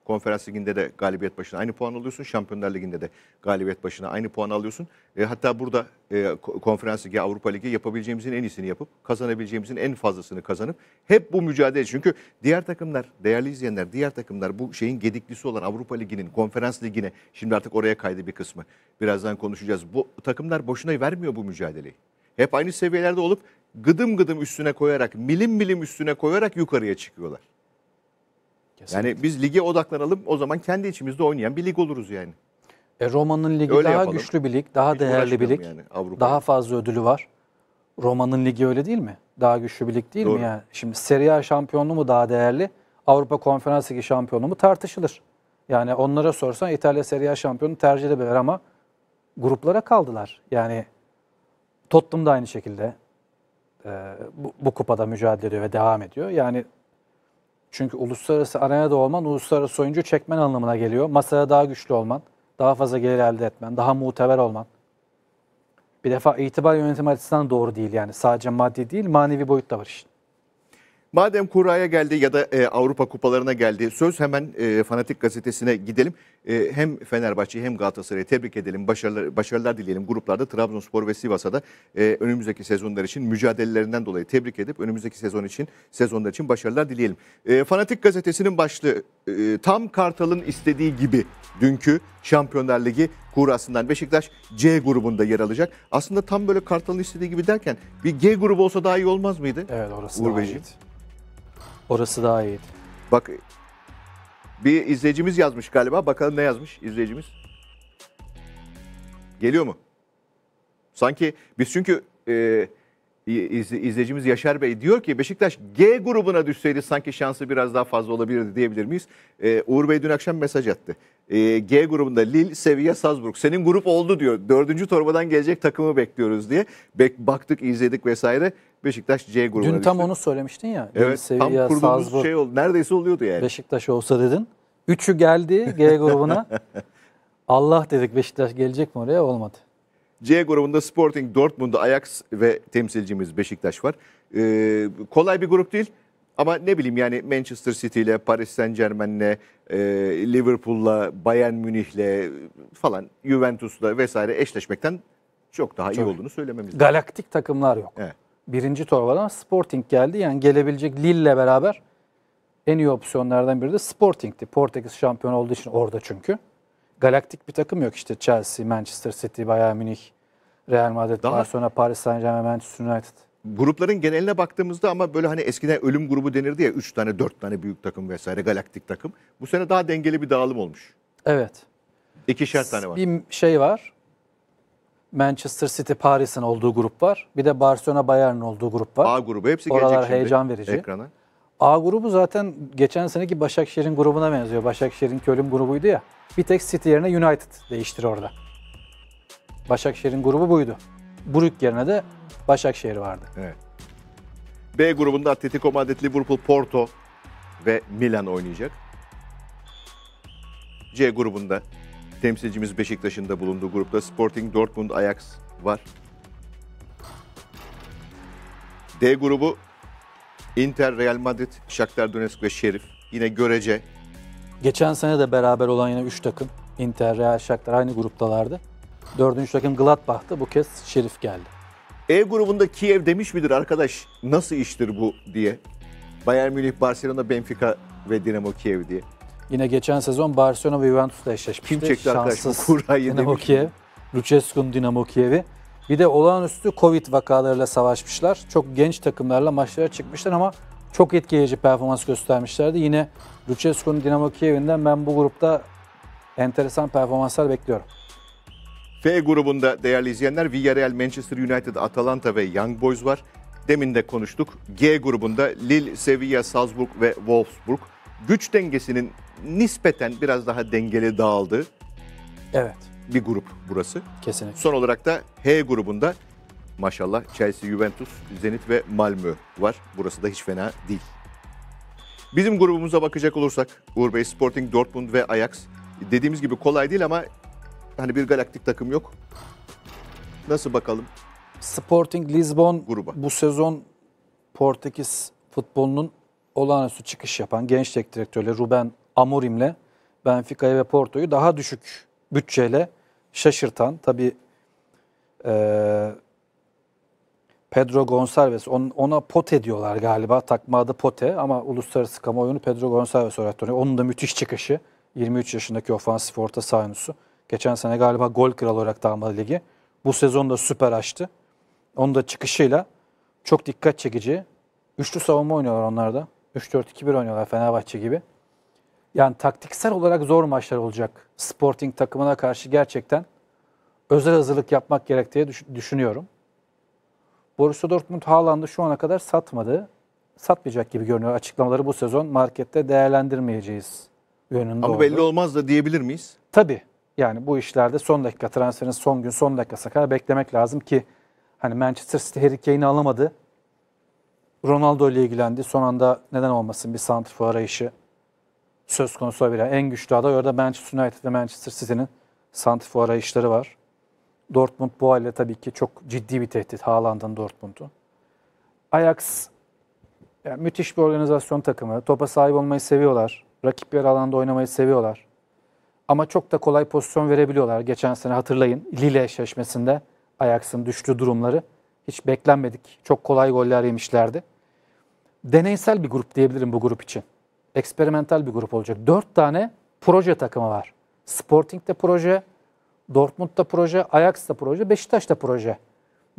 Konferans Ligi'nde de galibiyet başına aynı puan alıyorsun. Şampiyonlar Ligi'nde de galibiyet başına aynı puan alıyorsun. E, hatta burada e, Konferans Ligi, Avrupa Ligi yapabileceğimizin en iyisini yapıp kazanabileceğimizin en fazlasını kazanıp hep bu mücadele. Çünkü diğer takımlar, değerli izleyenler, diğer takımlar bu şeyin gediklisi olan Avrupa Ligi'nin, Konferans Ligi'ne şimdi artık oraya kaydı bir kısmı. Birazdan konuşacağız. Bu takımlar boşuna vermiyor bu mücadeleyi. Hep aynı seviyelerde olup gıdım gıdım üstüne koyarak, milim milim üstüne koyarak yukarıya çıkıyorlar. Kesinlikle. Yani biz lige odaklanalım o zaman kendi içimizde oynayan bir lig oluruz yani. E, Roma'nın ligi öyle daha yapalım. güçlü bir lig, daha Hiç değerli bir lig, yani daha fazla ödülü var. Roma'nın ligi öyle değil mi? Daha güçlü bir lig değil Doğru. mi yani? Şimdi Serie A şampiyonluğu mu daha değerli, Avrupa Konferans Ligi şampiyonluğu mu tartışılır. Yani onlara sorsan İtalya Serie A şampiyonu tercih edebilir ama gruplara kaldılar. Yani Tottenham da aynı şekilde e, bu, bu kupada mücadele ediyor ve devam ediyor. Yani çünkü uluslararası arenada olman uluslararası oyuncu çekmen anlamına geliyor. Masaya daha güçlü olman, daha fazla gelir elde etmen, daha muteber olman. Bir defa itibar yönetimi açısından doğru değil yani. Sadece maddi değil, manevi boyut da var işte. Madem kuraya geldi ya da e, Avrupa kupalarına geldi söz hemen e, Fanatik Gazetesi'ne gidelim. E, hem Fenerbahçe hem Galatasaray'ı tebrik edelim. Başarılar, başarılar dileyelim. Gruplarda Trabzonspor ve Sivas'a da e, önümüzdeki sezonlar için mücadelelerinden dolayı tebrik edip önümüzdeki sezon için sezonlar için başarılar dileyelim. E, Fanatik Gazetesi'nin başlığı e, tam Kartal'ın istediği gibi dünkü Şampiyonlar Ligi kurasından Beşiktaş C grubunda yer alacak. Aslında tam böyle Kartal'ın istediği gibi derken bir G grubu olsa daha iyi olmaz mıydı? Evet orası Uğur daha iyi. Orası daha iyiydi. Bak bir izleyicimiz yazmış galiba. Bakalım ne yazmış izleyicimiz. Geliyor mu? Sanki biz çünkü e, iz, izleyicimiz Yaşar Bey diyor ki Beşiktaş G grubuna düşseydi sanki şansı biraz daha fazla olabilirdi diyebilir miyiz? E, Uğur Bey dün akşam mesaj attı. E, G grubunda Lille, Sevilla, Salzburg. Senin grup oldu diyor. Dördüncü torbadan gelecek takımı bekliyoruz diye. Bek, baktık, izledik vesaire. Beşiktaş C grubuna Dün tam onu söylemiştin ya. Evet tam kurduğumuz Salzburg, şey oldu. Neredeyse oluyordu yani. Beşiktaş olsa dedin. Üçü geldi G [laughs] grubuna. Allah dedik Beşiktaş gelecek mi oraya? Olmadı. C grubunda Sporting, Dortmund'da Ajax ve temsilcimiz Beşiktaş var. Ee, kolay bir grup değil. Ama ne bileyim yani Manchester City ile, Paris Saint Germain'le, e, Liverpool'la, Bayern Münih'le falan, Juventus'la vesaire eşleşmekten çok daha iyi olduğunu söylememiz lazım. Galaktik takımlar yok. Evet birinci torbadan Sporting geldi. Yani gelebilecek Lille beraber en iyi opsiyonlardan biri de Sporting'ti. Portekiz şampiyon olduğu için orada çünkü. Galaktik bir takım yok işte Chelsea, Manchester City, Bayern Münih, Real Madrid, Daha... Barcelona, Paris Saint-Germain, Manchester United. Grupların geneline baktığımızda ama böyle hani eskiden ölüm grubu denirdi ya 3 tane 4 tane büyük takım vesaire galaktik takım. Bu sene daha dengeli bir dağılım olmuş. Evet. İkişer tane var. Bir şey var. Manchester City Paris'in olduğu grup var. Bir de Barcelona Bayern'in olduğu grup var. A grubu hepsi Oralar gelecek şimdi heyecan verici. ekrana. A grubu zaten geçen seneki Başakşehir'in grubuna benziyor. Başakşehir'in Köln grubuydu ya. Bir tek City yerine United değiştir orada. Başakşehir'in grubu buydu. Buruk yerine de Başakşehir vardı. Evet. B grubunda Atletico Madrid, Liverpool, Porto ve Milan oynayacak. C grubunda Temsilcimiz Beşiktaş'ın da bulunduğu grupta Sporting Dortmund Ajax var. D grubu Inter, Real Madrid, Shakhtar Donetsk ve Şerif. Yine görece. Geçen sene de beraber olan yine 3 takım. Inter, Real, Shakhtar aynı gruptalardı. Dördüncü takım Gladbach'tı. Bu kez Şerif geldi. E grubunda Kiev demiş midir arkadaş nasıl iştir bu diye. Bayern Münih, Barcelona, Benfica ve Dinamo Kiev diye. Yine geçen sezon Barcelona ve Juventus'la eşleşmişti. Kim çekti Şanssız. arkadaşım? Dinamo Kiev. Şey. Lucescu'nun Dinamo Kiev'i. Bir de olağanüstü Covid vakalarıyla savaşmışlar. Çok genç takımlarla maçlara çıkmışlar ama çok etkileyici performans göstermişlerdi. Yine Lucescu'nun Dinamo Kiev'inden ben bu grupta enteresan performanslar bekliyorum. F grubunda değerli izleyenler Villarreal, Manchester United, Atalanta ve Young Boys var. Demin de konuştuk. G grubunda Lille, Sevilla, Salzburg ve Wolfsburg güç dengesinin nispeten biraz daha dengeli dağıldığı Evet. bir grup burası. Kesinlikle. Son olarak da H grubunda maşallah Chelsea, Juventus, Zenit ve Malmö var. Burası da hiç fena değil. Bizim grubumuza bakacak olursak Uğur Bey Sporting, Dortmund ve Ajax dediğimiz gibi kolay değil ama hani bir galaktik takım yok. Nasıl bakalım? Sporting Lisbon Gruba. bu sezon Portekiz futbolunun olağanüstü çıkış yapan genç tek direktörle Ruben Amorim'le Benfica'ya ve Porto'yu daha düşük bütçeyle şaşırtan tabi e, Pedro Gonçalves on, ona Pote diyorlar galiba takma adı Pote ama uluslararası kamuoyunu Pedro Gonçalves olarak tanıyor. Onun da müthiş çıkışı 23 yaşındaki ofansif orta sahanüsü. Geçen sene galiba gol kral olarak damla ligi. Bu sezon da süper açtı. Onun da çıkışıyla çok dikkat çekici. Üçlü savunma oynuyorlar onlar da. 3-4-2-1 oynuyorlar Fenerbahçe gibi. Yani taktiksel olarak zor maçlar olacak. Sporting takımına karşı gerçekten özel hazırlık yapmak gerektiği düşünüyorum. Borussia Dortmund Haaland'ı şu ana kadar satmadı. Satmayacak gibi görünüyor açıklamaları bu sezon markette değerlendirmeyeceğiz yönünde Ama oldu. belli olmaz da diyebilir miyiz? Tabii. Yani bu işlerde son dakika transferin son gün son dakika sakar beklemek lazım ki hani Manchester City Harry Kane'i alamadı. Ronaldo ile ilgilendi. Son anda neden olmasın bir santrfor arayışı söz konusu olabilir. Yani en güçlü aday orada Manchester United ve Manchester City'nin santrfor arayışları var. Dortmund bu haliyle tabii ki çok ciddi bir tehdit Haaland'ın Dortmund'u. Ajax yani müthiş bir organizasyon takımı. Topa sahip olmayı seviyorlar. Rakip yer alanda oynamayı seviyorlar. Ama çok da kolay pozisyon verebiliyorlar. Geçen sene hatırlayın Lille eşleşmesinde Ajax'ın düştüğü durumları hiç beklenmedik. Çok kolay goller yemişlerdi. Deneysel bir grup diyebilirim bu grup için. Eksperimental bir grup olacak. Dört tane proje takımı var. Sporting'de proje, Dortmund'da proje, Ajax'da proje, Beşiktaş'ta proje.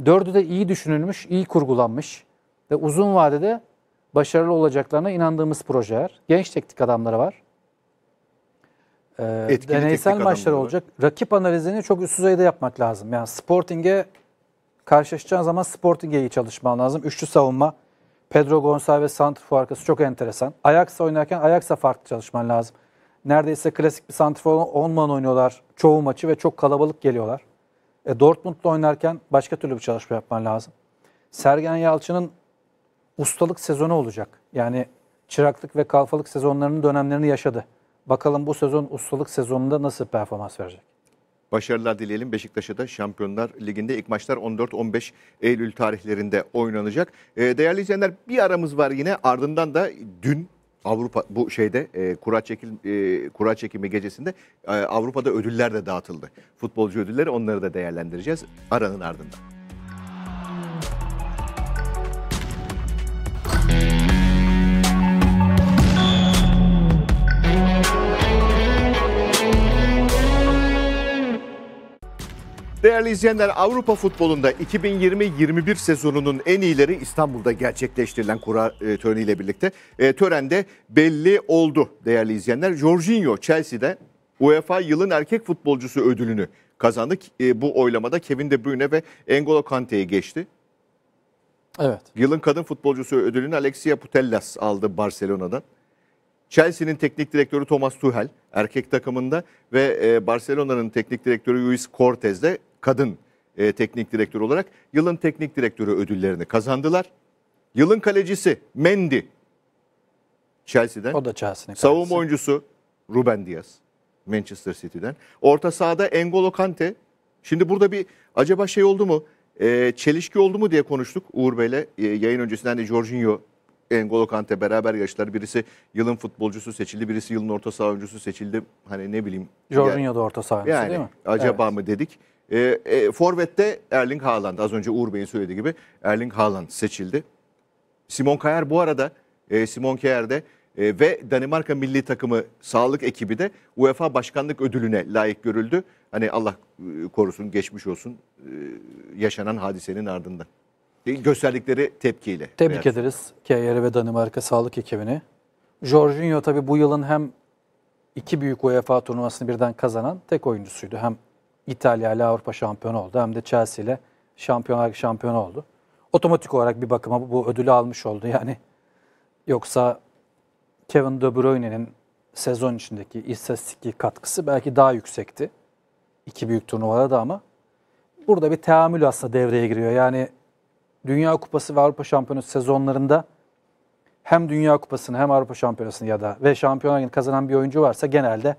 Dördü de iyi düşünülmüş, iyi kurgulanmış ve uzun vadede başarılı olacaklarına inandığımız projeler. Genç teknik adamları var. Ee, deneysel maçlar olacak. Rakip analizini çok üst düzeyde yapmak lazım. Yani Sporting'e karşılaşacağın zaman Sporting'e iyi çalışman lazım. Üçlü savunma. Pedro Gonçalves santrfor arkası çok enteresan. Ajax'a oynarken Ajax'a farklı çalışman lazım. Neredeyse klasik bir santrfor 10 man oynuyorlar çoğu maçı ve çok kalabalık geliyorlar. E, Dortmund'la oynarken başka türlü bir çalışma yapman lazım. Sergen Yalçın'ın ustalık sezonu olacak. Yani çıraklık ve kalfalık sezonlarının dönemlerini yaşadı. Bakalım bu sezon ustalık sezonunda nasıl performans verecek? Başarılar dileyelim. Beşiktaş'a da Şampiyonlar Ligi'nde ilk maçlar 14-15 Eylül tarihlerinde oynanacak. E, değerli izleyenler bir aramız var yine. Ardından da dün Avrupa bu şeyde e, kura çekim e, kura çekimi gecesinde e, Avrupa'da ödüller de dağıtıldı. Futbolcu ödülleri onları da değerlendireceğiz aranın ardından. Değerli izleyenler Avrupa futbolunda 2020-21 sezonunun en iyileri İstanbul'da gerçekleştirilen kura e, töreniyle birlikte e, törende belli oldu değerli izleyenler. Jorginho Chelsea'de UEFA yılın erkek futbolcusu ödülünü kazandı. E, bu oylamada Kevin De Bruyne ve N'Golo Kante'yi geçti. Evet. Yılın kadın futbolcusu ödülünü Alexia Putellas aldı Barcelona'dan. Chelsea'nin teknik direktörü Thomas Tuchel erkek takımında ve e, Barcelona'nın teknik direktörü Luis Cortez de kadın e, teknik direktör olarak yılın teknik direktörü ödüllerini kazandılar. Yılın kalecisi Mendy Chelsea'den. O da Chelsea'nin Savunma oyuncusu Ruben Diaz Manchester City'den. Orta sahada Engolo Kante. Şimdi burada bir acaba şey oldu mu? E, çelişki oldu mu diye konuştuk Uğur Bey'le. E, yayın öncesinden de Jorginho Engolo Kante beraber yaşlar. Birisi yılın futbolcusu seçildi, birisi yılın orta saha oyuncusu seçildi. Hani ne bileyim. Jorginho da orta saha yani, değil mi? Acaba evet. mı dedik. E, e, Forvet'te Erling Haaland az önce Uğur Bey'in söylediği gibi Erling Haaland seçildi. Simon Kjær bu arada e, Simon Kjær de e, ve Danimarka milli takımı sağlık ekibi de UEFA başkanlık ödülüne layık görüldü. Hani Allah e, korusun geçmiş olsun e, yaşanan hadisenin ardından. gösterdikleri tepkiyle. Tebrik reaksiyon. ederiz Kjær'e ve Danimarka sağlık ekibini. Jorginho tabii bu yılın hem iki büyük UEFA turnuvasını birden kazanan tek oyuncusuydu. Hem İtalya ile Avrupa şampiyonu oldu hem de Chelsea ile şampiyonlar Şampiyonu oldu. Otomatik olarak bir bakıma bu ödülü almış oldu yani. Yoksa Kevin De Bruyne'nin sezon içindeki istatistik katkısı belki daha yüksekti. İki büyük turnuvada da ama burada bir teamül aslında devreye giriyor. Yani Dünya Kupası ve Avrupa Şampiyonası sezonlarında hem Dünya Kupası'nı hem Avrupa Şampiyonası'nı ya da ve şampiyonlar kazanan bir oyuncu varsa genelde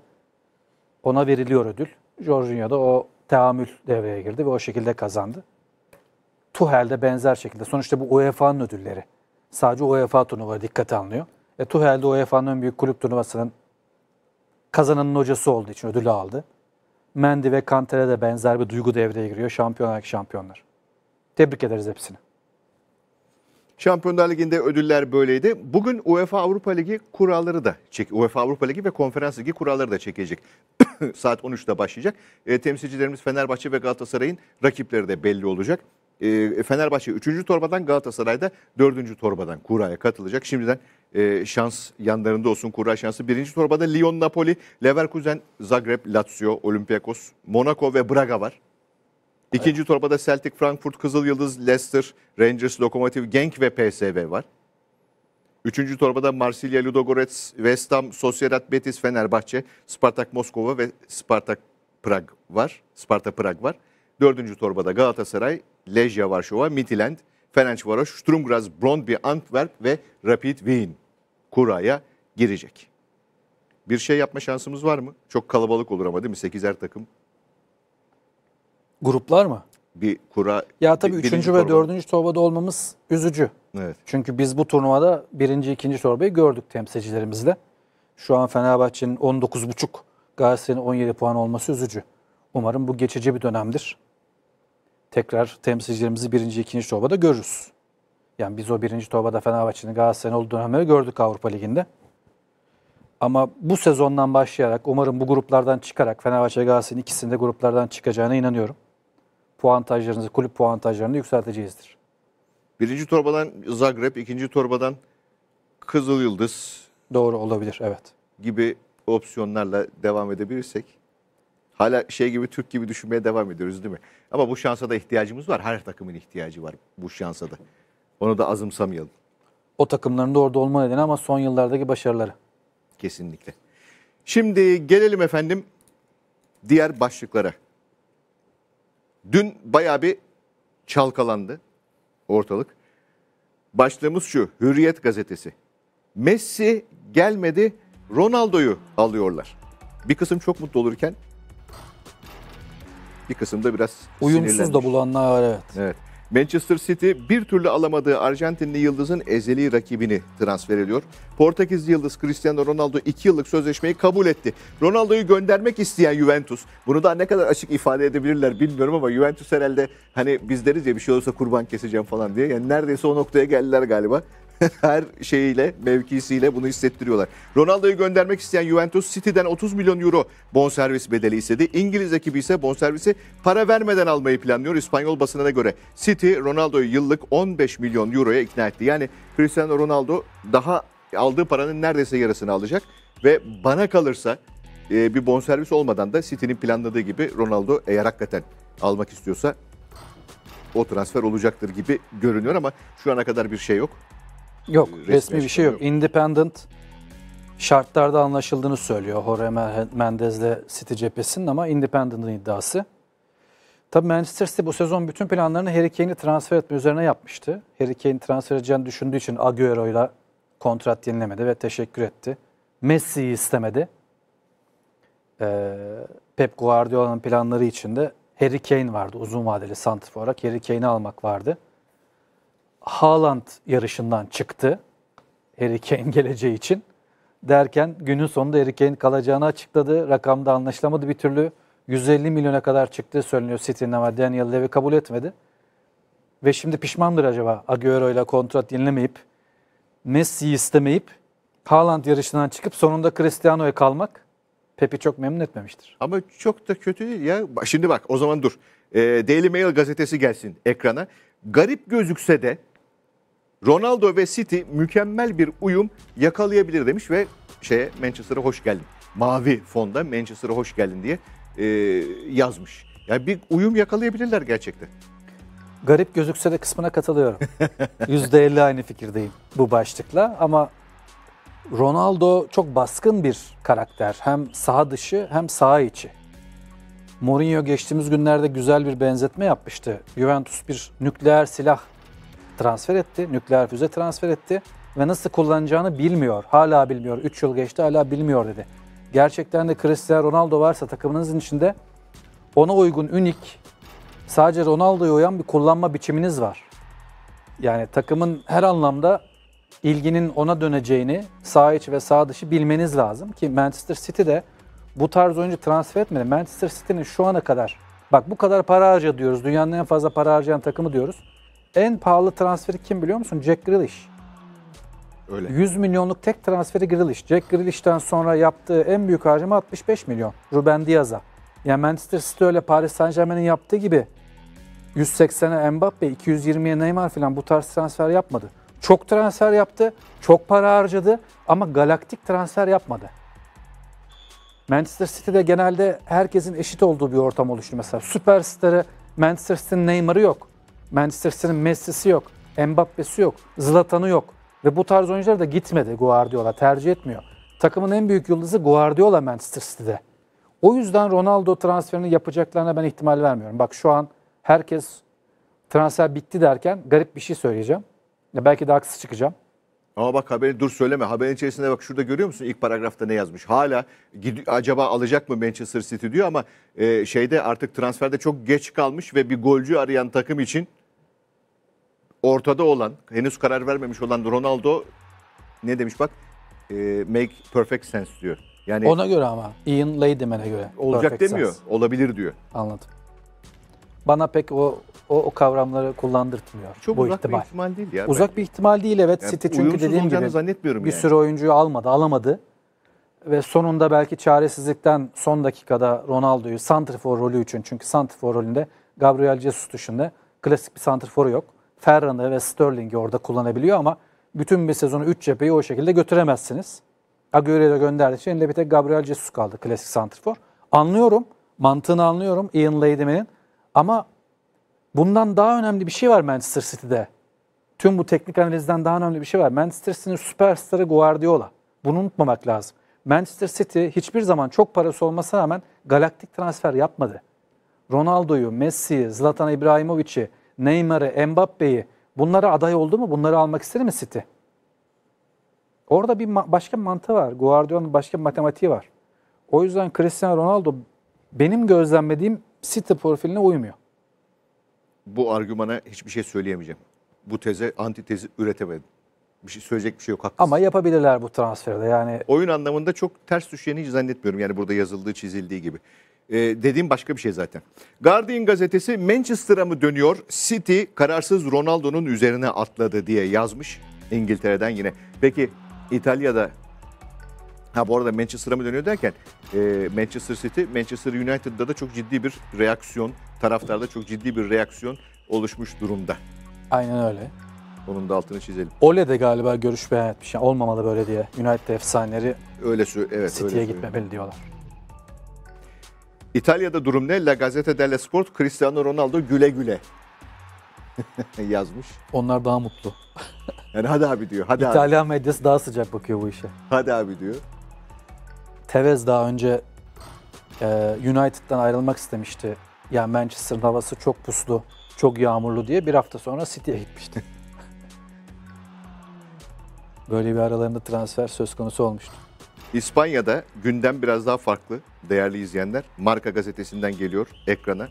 ona veriliyor ödül. Jorginho o teamül devreye girdi ve o şekilde kazandı. Tuhel de benzer şekilde. Sonuçta bu UEFA'nın ödülleri. Sadece UEFA turnuvaları dikkate alınıyor. E, Tuhel de UEFA'nın en büyük kulüp turnuvasının kazananın hocası olduğu için ödülü aldı. Mendy ve Kanter'e de benzer bir duygu devreye giriyor. Şampiyonlar şampiyonlar. Tebrik ederiz hepsini. Şampiyonlar Ligi'nde ödüller böyleydi. Bugün UEFA Avrupa Ligi kuralları da çek UEFA Avrupa Ligi ve Konferans Ligi kuralları da çekecek. [coughs] Saat 13'te başlayacak. E, temsilcilerimiz Fenerbahçe ve Galatasaray'ın rakipleri de belli olacak. E, e Fenerbahçe 3. torbadan Galatasaray da 4. torbadan kuraya katılacak. Şimdiden e, şans yanlarında olsun kura şansı. 1. torbada Lyon, Napoli, Leverkusen, Zagreb, Lazio, Olympiakos, Monaco ve Braga var. İkinci evet. torbada Celtic, Frankfurt, Kızıl Yıldız, Leicester, Rangers, Lokomotiv, Genk ve PSV var. Üçüncü torbada Marsilya, Ludogorets, West Ham, Sociedad, Betis, Fenerbahçe, Spartak Moskova ve Spartak Prag var. Sparta Prag var. Dördüncü torbada Galatasaray, Lejya Varşova, Midtjylland, Ferencvaros, Sturmgraz, Brondby, Antwerp ve Rapid Wien kuraya girecek. Bir şey yapma şansımız var mı? Çok kalabalık olur ama değil mi? Sekizer takım Gruplar mı? Bir kura... Ya tabii bir, üçüncü ve dördüncü torbada olmamız üzücü. Evet. Çünkü biz bu turnuvada birinci, ikinci torbayı gördük temsilcilerimizle. Şu an Fenerbahçe'nin 19,5, Galatasaray'ın 17 puan olması üzücü. Umarım bu geçici bir dönemdir. Tekrar temsilcilerimizi birinci, ikinci torbada görürüz. Yani biz o birinci torbada Fenerbahçe'nin Galatasaray'ın olduğu dönemleri gördük Avrupa Ligi'nde. Ama bu sezondan başlayarak umarım bu gruplardan çıkarak Fenerbahçe Galatasaray'ın ikisinde gruplardan çıkacağına inanıyorum puantajlarınızı, kulüp puantajlarını yükselteceğizdir. Birinci torbadan Zagreb, ikinci torbadan Kızıl Yıldız. Doğru olabilir, evet. Gibi opsiyonlarla devam edebilirsek. Hala şey gibi Türk gibi düşünmeye devam ediyoruz değil mi? Ama bu şansa da ihtiyacımız var. Her takımın ihtiyacı var bu şansa da. Onu da azımsamayalım. O takımların da orada olma nedeni ama son yıllardaki başarıları. Kesinlikle. Şimdi gelelim efendim diğer başlıklara. Dün bayağı bir çalkalandı ortalık. Başlığımız şu, Hürriyet gazetesi. Messi gelmedi, Ronaldo'yu alıyorlar. Bir kısım çok mutlu olurken bir kısım da biraz Uyumsuz da bulanlar evet. Evet. Manchester City bir türlü alamadığı Arjantinli yıldızın ezeli rakibini transfer ediyor. Portekizli yıldız Cristiano Ronaldo 2 yıllık sözleşmeyi kabul etti. Ronaldo'yu göndermek isteyen Juventus. Bunu daha ne kadar açık ifade edebilirler bilmiyorum ama Juventus herhalde hani biz deriz ya bir şey olursa kurban keseceğim falan diye. Yani neredeyse o noktaya geldiler galiba. [laughs] her şeyiyle, mevkisiyle bunu hissettiriyorlar. Ronaldo'yu göndermek isteyen Juventus City'den 30 milyon euro bonservis bedeli istedi. İngiliz ekibi ise bonservisi para vermeden almayı planlıyor. İspanyol basınına göre City Ronaldo'yu yıllık 15 milyon euroya ikna etti. Yani Cristiano Ronaldo daha aldığı paranın neredeyse yarısını alacak ve bana kalırsa e, bir bonservis olmadan da City'nin planladığı gibi Ronaldo eğer hakikaten almak istiyorsa o transfer olacaktır gibi görünüyor ama şu ana kadar bir şey yok. Yok resmi, ee, resmi bir şey yok. yok. Independent şartlarda anlaşıldığını söylüyor Jorge Mendez'le City cephesinin ama Independent'ın iddiası. Tabii Manchester City bu sezon bütün planlarını Harry Kane'i transfer etme üzerine yapmıştı. Harry Kane'i transfer edeceğini düşündüğü için Agüero'yla kontrat yenilemedi ve teşekkür etti. Messi'yi istemedi. Ee, Pep Guardiola'nın planları içinde Harry Kane vardı uzun vadeli santrif olarak. Harry Kane'i almak vardı. Haaland yarışından çıktı. Harry Kane geleceği için. Derken günün sonunda Harry Kane kalacağını açıkladı. Rakamda anlaşılamadı bir türlü. 150 milyona kadar çıktı söyleniyor City'nin ama Daniel Levy kabul etmedi. Ve şimdi pişmandır acaba Agüero ile kontrat yenilemeyip, Messi istemeyip, Haaland yarışından çıkıp sonunda Cristiano'ya kalmak Pep'i çok memnun etmemiştir. Ama çok da kötü değil ya. Şimdi bak o zaman dur. E, Daily Mail gazetesi gelsin ekrana. Garip gözükse de Ronaldo ve City mükemmel bir uyum yakalayabilir demiş ve şeye Manchester'a hoş geldin. Mavi fonda Manchester'a hoş geldin diye e, yazmış. Yani bir uyum yakalayabilirler gerçekten. Garip gözükse de kısmına katılıyorum. %50 [laughs] aynı fikirdeyim bu başlıkla ama Ronaldo çok baskın bir karakter. Hem saha dışı hem saha içi. Mourinho geçtiğimiz günlerde güzel bir benzetme yapmıştı. Juventus bir nükleer silah transfer etti. Nükleer füze transfer etti ve nasıl kullanacağını bilmiyor. Hala bilmiyor. 3 yıl geçti hala bilmiyor dedi. Gerçekten de Cristiano Ronaldo varsa takımınızın içinde ona uygun, ünik, sadece Ronaldo'ya uyan bir kullanma biçiminiz var. Yani takımın her anlamda ilginin ona döneceğini sağ içi ve sağ dışı bilmeniz lazım ki Manchester City de bu tarz oyuncu transfer etmedi. Manchester City'nin şu ana kadar bak bu kadar para harca diyoruz. Dünyanın en fazla para harcayan takımı diyoruz. En pahalı transferi kim biliyor musun? Jack Grealish. Öyle. 100 milyonluk tek transferi Grealish. Jack Grealish'ten sonra yaptığı en büyük harcama 65 milyon. Ruben Diaz'a. Yani Manchester City öyle Paris Saint Germain'in yaptığı gibi 180'e Mbappe, 220'ye Neymar falan bu tarz transfer yapmadı. Çok transfer yaptı, çok para harcadı ama galaktik transfer yapmadı. Manchester City'de genelde herkesin eşit olduğu bir ortam oluştu mesela. Süperstarı Manchester City'nin Neymar'ı yok. Manchester City'nin Messi'si yok. Mbappe'si yok. Zlatan'ı yok. Ve bu tarz oyuncular da gitmedi Guardiola. Tercih etmiyor. Takımın en büyük yıldızı Guardiola Manchester City'de. O yüzden Ronaldo transferini yapacaklarına ben ihtimal vermiyorum. Bak şu an herkes transfer bitti derken garip bir şey söyleyeceğim. Ya belki de haksız çıkacağım. Ama bak haberi dur söyleme. Haberin içerisinde bak şurada görüyor musun ilk paragrafta ne yazmış? Hala acaba alacak mı Manchester City diyor ama e, şeyde artık transferde çok geç kalmış ve bir golcü arayan takım için ortada olan, henüz karar vermemiş olan Ronaldo ne demiş bak? E, make perfect sense diyor. Yani Ona göre ama. Ian Ladyman'e göre. olacak demiyor. sense. Olabilir diyor. Anladım. Bana pek o o, o kavramları kullandırtmıyor Çok bu uzak ihtimal. bir ihtimal değil ya. uzak bir ihtimal değil evet Yani City çünkü uyumsuz dediğim gibi zannetmiyorum bir yani. sürü oyuncuyu almadı, alamadı. Ve sonunda belki çaresizlikten son dakikada Ronaldo'yu Santrifor rolü için çünkü Santrifor rolünde Gabriel Jesus dışında klasik bir santrforu yok. Ferran'ı ve Sterling'i orada kullanabiliyor ama bütün bir sezonu 3 cepheyi o şekilde götüremezsiniz. Agüero'yu da gönderdiği için bir tek Gabriel Jesus kaldı klasik santrfor. Anlıyorum, mantığını anlıyorum Ian Ladyman'in ama bundan daha önemli bir şey var Manchester City'de. Tüm bu teknik analizden daha önemli bir şey var. Manchester City'nin süperstarı Guardiola. Bunu unutmamak lazım. Manchester City hiçbir zaman çok parası olmasına rağmen galaktik transfer yapmadı. Ronaldo'yu, Messi'yi, Zlatan İbrahimovic'i, Neymar'ı, Mbappe'yi bunlara aday oldu mu? Bunları almak ister mi City? Orada bir ma- başka bir mantığı var. Guardiola'nın başka bir matematiği var. O yüzden Cristiano Ronaldo benim gözlemlediğim City profiline uymuyor. Bu argümana hiçbir şey söyleyemeyeceğim. Bu teze antitezi üretemedim. Bir şey söyleyecek bir şey yok. Haklısın. Ama yapabilirler bu transferde yani. Oyun anlamında çok ters düşeceğini hiç zannetmiyorum. Yani burada yazıldığı çizildiği gibi. E, dediğim başka bir şey zaten. Guardian gazetesi Manchester'a mı dönüyor? City kararsız Ronaldo'nun üzerine atladı diye yazmış İngiltere'den yine. Peki İtalya'da Ha bu arada Manchester'a mı dönüyor derken e, Manchester City, Manchester United'da da çok ciddi bir reaksiyon, taraftarda çok ciddi bir reaksiyon oluşmuş durumda. Aynen öyle. Onun da altını çizelim. Ole de galiba görüş beyan olmamalı böyle diye. United efsaneleri öyle evet, City'ye gitmemeli diyorlar. İtalya'da durum ne? La Gazzetta dello Sport Cristiano Ronaldo güle güle [laughs] yazmış. Onlar daha mutlu. Yani hadi abi diyor. Hadi İtalyan abi. medyası daha sıcak bakıyor bu işe. Hadi abi diyor. Tevez daha önce e, United'dan ayrılmak istemişti. Yani Manchester'ın havası çok puslu, çok yağmurlu diye bir hafta sonra City'ye gitmişti. [laughs] Böyle bir aralarında transfer söz konusu olmuştu. İspanya'da gündem biraz daha farklı değerli izleyenler. Marka gazetesinden geliyor ekrana.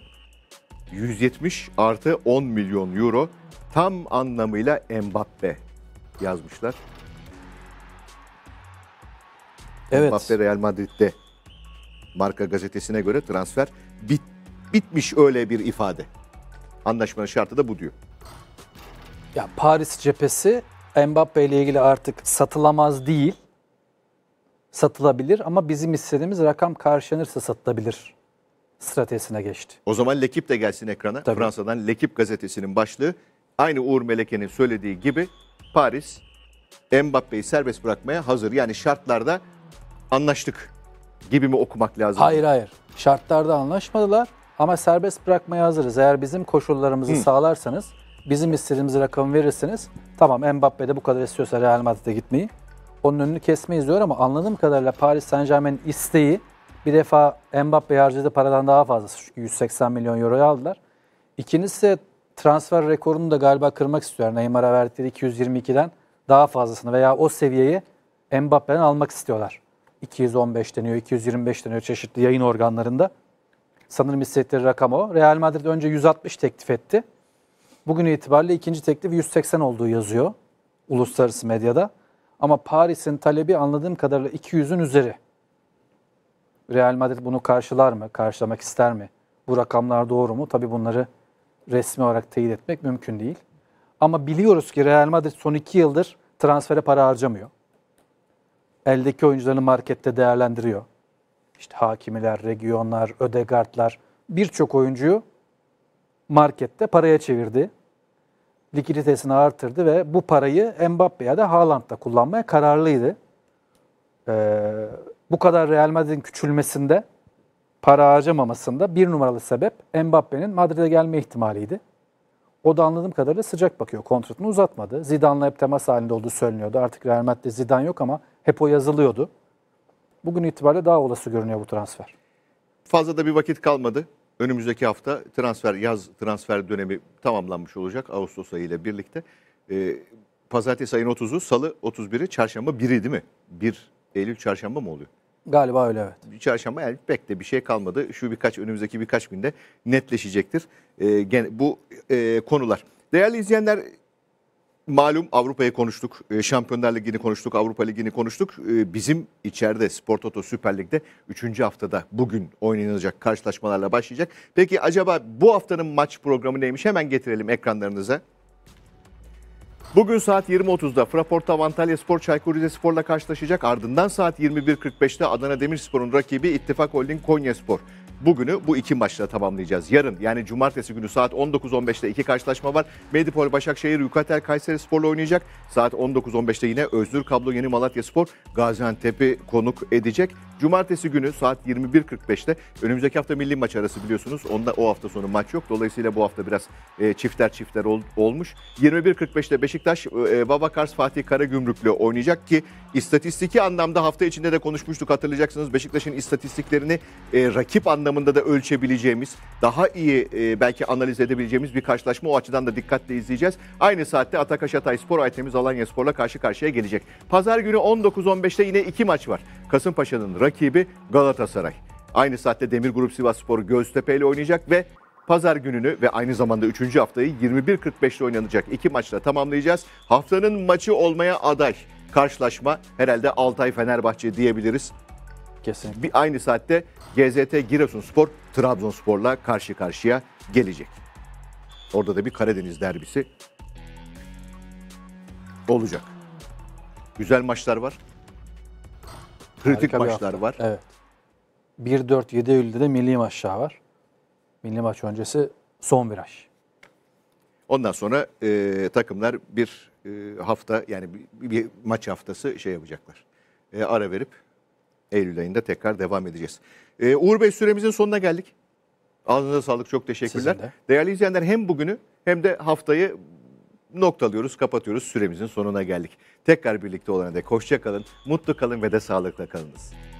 170 artı 10 milyon euro tam anlamıyla Mbappe yazmışlar. Evet. Mbappe Real Madrid'de Marka gazetesine göre transfer bit, bitmiş öyle bir ifade. Anlaşmanın şartı da bu diyor. Ya Paris cephesi Mbappe ile ilgili artık satılamaz değil satılabilir ama bizim istediğimiz rakam karşılanırsa satılabilir stratejisine geçti. O zaman Lekip de gelsin ekrana. Tabii. Fransa'dan Lekip gazetesinin başlığı aynı Uğur Meleke'nin söylediği gibi Paris Mbappe'yi serbest bırakmaya hazır. Yani şartlarda anlaştık gibi mi okumak lazım? Hayır hayır. Şartlarda anlaşmadılar ama serbest bırakmaya hazırız. Eğer bizim koşullarımızı Hı. sağlarsanız, bizim istediğimiz rakamı verirseniz tamam Mbappe de bu kadar istiyorsa Real Madrid'e gitmeyi onun önünü kesmeyiz diyor ama anladığım kadarıyla Paris Saint Germain'in isteği bir defa Mbappe harcadığı paradan daha fazla Çünkü 180 milyon euroya aldılar. İkincisi de transfer rekorunu da galiba kırmak istiyor. Neymar'a verdikleri 222'den daha fazlasını veya o seviyeyi Mbappe'den almak istiyorlar. 215 deniyor, 225 deniyor çeşitli yayın organlarında. Sanırım hissettiği rakam o. Real Madrid önce 160 teklif etti. Bugün itibariyle ikinci teklif 180 olduğu yazıyor uluslararası medyada. Ama Paris'in talebi anladığım kadarıyla 200'ün üzeri. Real Madrid bunu karşılar mı? Karşılamak ister mi? Bu rakamlar doğru mu? Tabii bunları resmi olarak teyit etmek mümkün değil. Ama biliyoruz ki Real Madrid son iki yıldır transfere para harcamıyor. Eldeki oyuncularını markette değerlendiriyor. İşte hakimiler, regionlar, ödegardlar birçok oyuncuyu markette paraya çevirdi likiditesini artırdı ve bu parayı Mbappe ya da Haaland'da kullanmaya kararlıydı. Ee, bu kadar Real Madrid'in küçülmesinde, para harcamamasında bir numaralı sebep Mbappe'nin Madrid'e gelme ihtimaliydi. O da anladığım kadarıyla sıcak bakıyor. Kontratını uzatmadı. Zidane'la hep temas halinde olduğu söyleniyordu. Artık Real Madrid'de Zidane yok ama hep o yazılıyordu. Bugün itibariyle daha olası görünüyor bu transfer. Fazla da bir vakit kalmadı. Önümüzdeki hafta transfer yaz transfer dönemi tamamlanmış olacak Ağustos ayı ile birlikte. E, Pazartesi ayın 30'u, Salı 31'i, Çarşamba 1'i değil mi? 1 Eylül Çarşamba mı oluyor? Galiba öyle evet. Çarşamba yani pek de bir şey kalmadı. Şu birkaç önümüzdeki birkaç günde netleşecektir e, bu e, konular. Değerli izleyenler malum Avrupa'yı konuştuk, e, Şampiyonlar Ligi'ni konuştuk, Avrupa Ligi'ni konuştuk. E, bizim içeride Spor Toto Süper Lig'de 3. haftada bugün oynanacak karşılaşmalarla başlayacak. Peki acaba bu haftanın maç programı neymiş? Hemen getirelim ekranlarınıza. Bugün saat 20.30'da Fraporta Antalya Spor Çaykur Rizespor'la karşılaşacak. Ardından saat 21.45'te Adana Demirspor'un rakibi İttifak Holding Konya Spor. Bugünü bu iki maçla tamamlayacağız. Yarın yani cumartesi günü saat 19.15'te iki karşılaşma var. Medipol Başakşehir Yukatel Kayseri Spor'la oynayacak. Saat 19.15'te yine Özgür Kablo Yeni Malatya Spor Gaziantep'i konuk edecek. Cumartesi günü saat 21.45'te önümüzdeki hafta milli maç arası biliyorsunuz. Onda o hafta sonu maç yok. Dolayısıyla bu hafta biraz e, çifter çifter ol, olmuş. 21.45'te Beşiktaş e, e Babakars Fatih Karagümrük'le oynayacak ki istatistiki anlamda hafta içinde de konuşmuştuk hatırlayacaksınız. Beşiktaş'ın istatistiklerini e, rakip anlamında da ölçebileceğimiz, daha iyi e, belki analiz edebileceğimiz bir karşılaşma. O açıdan da dikkatle izleyeceğiz. Aynı saatte Atakaş Atay Spor, Aytemiz Alanya Spor'la karşı karşıya gelecek. Pazar günü 19.15'te yine iki maç var. Kasımpaşa'nın rakip rakibi Galatasaray. Aynı saatte Demir Grup Sivas Sporu Göztepe ile oynayacak ve pazar gününü ve aynı zamanda 3. haftayı 21.45'te oynanacak iki maçla tamamlayacağız. Haftanın maçı olmaya aday karşılaşma herhalde Altay Fenerbahçe diyebiliriz. Kesin. Bir aynı saatte GZT Giresunspor Trabzonspor'la karşı karşıya gelecek. Orada da bir Karadeniz derbisi olacak. Güzel maçlar var kritik Harika maçlar var. Evet. 1-4-7 Eylül'de de milli maç daha var. Milli maç öncesi son viraj. Ondan sonra e, takımlar bir e, hafta yani bir, bir maç haftası şey yapacaklar. E, ara verip Eylül ayında tekrar devam edeceğiz. E, Uğur Bey süremizin sonuna geldik. Ağzınıza sağlık çok teşekkürler. Değerli izleyenler hem bugünü hem de haftayı noktalıyoruz, kapatıyoruz. Süremizin sonuna geldik. Tekrar birlikte olana dek hoşça kalın, mutlu kalın ve de sağlıkla kalınız.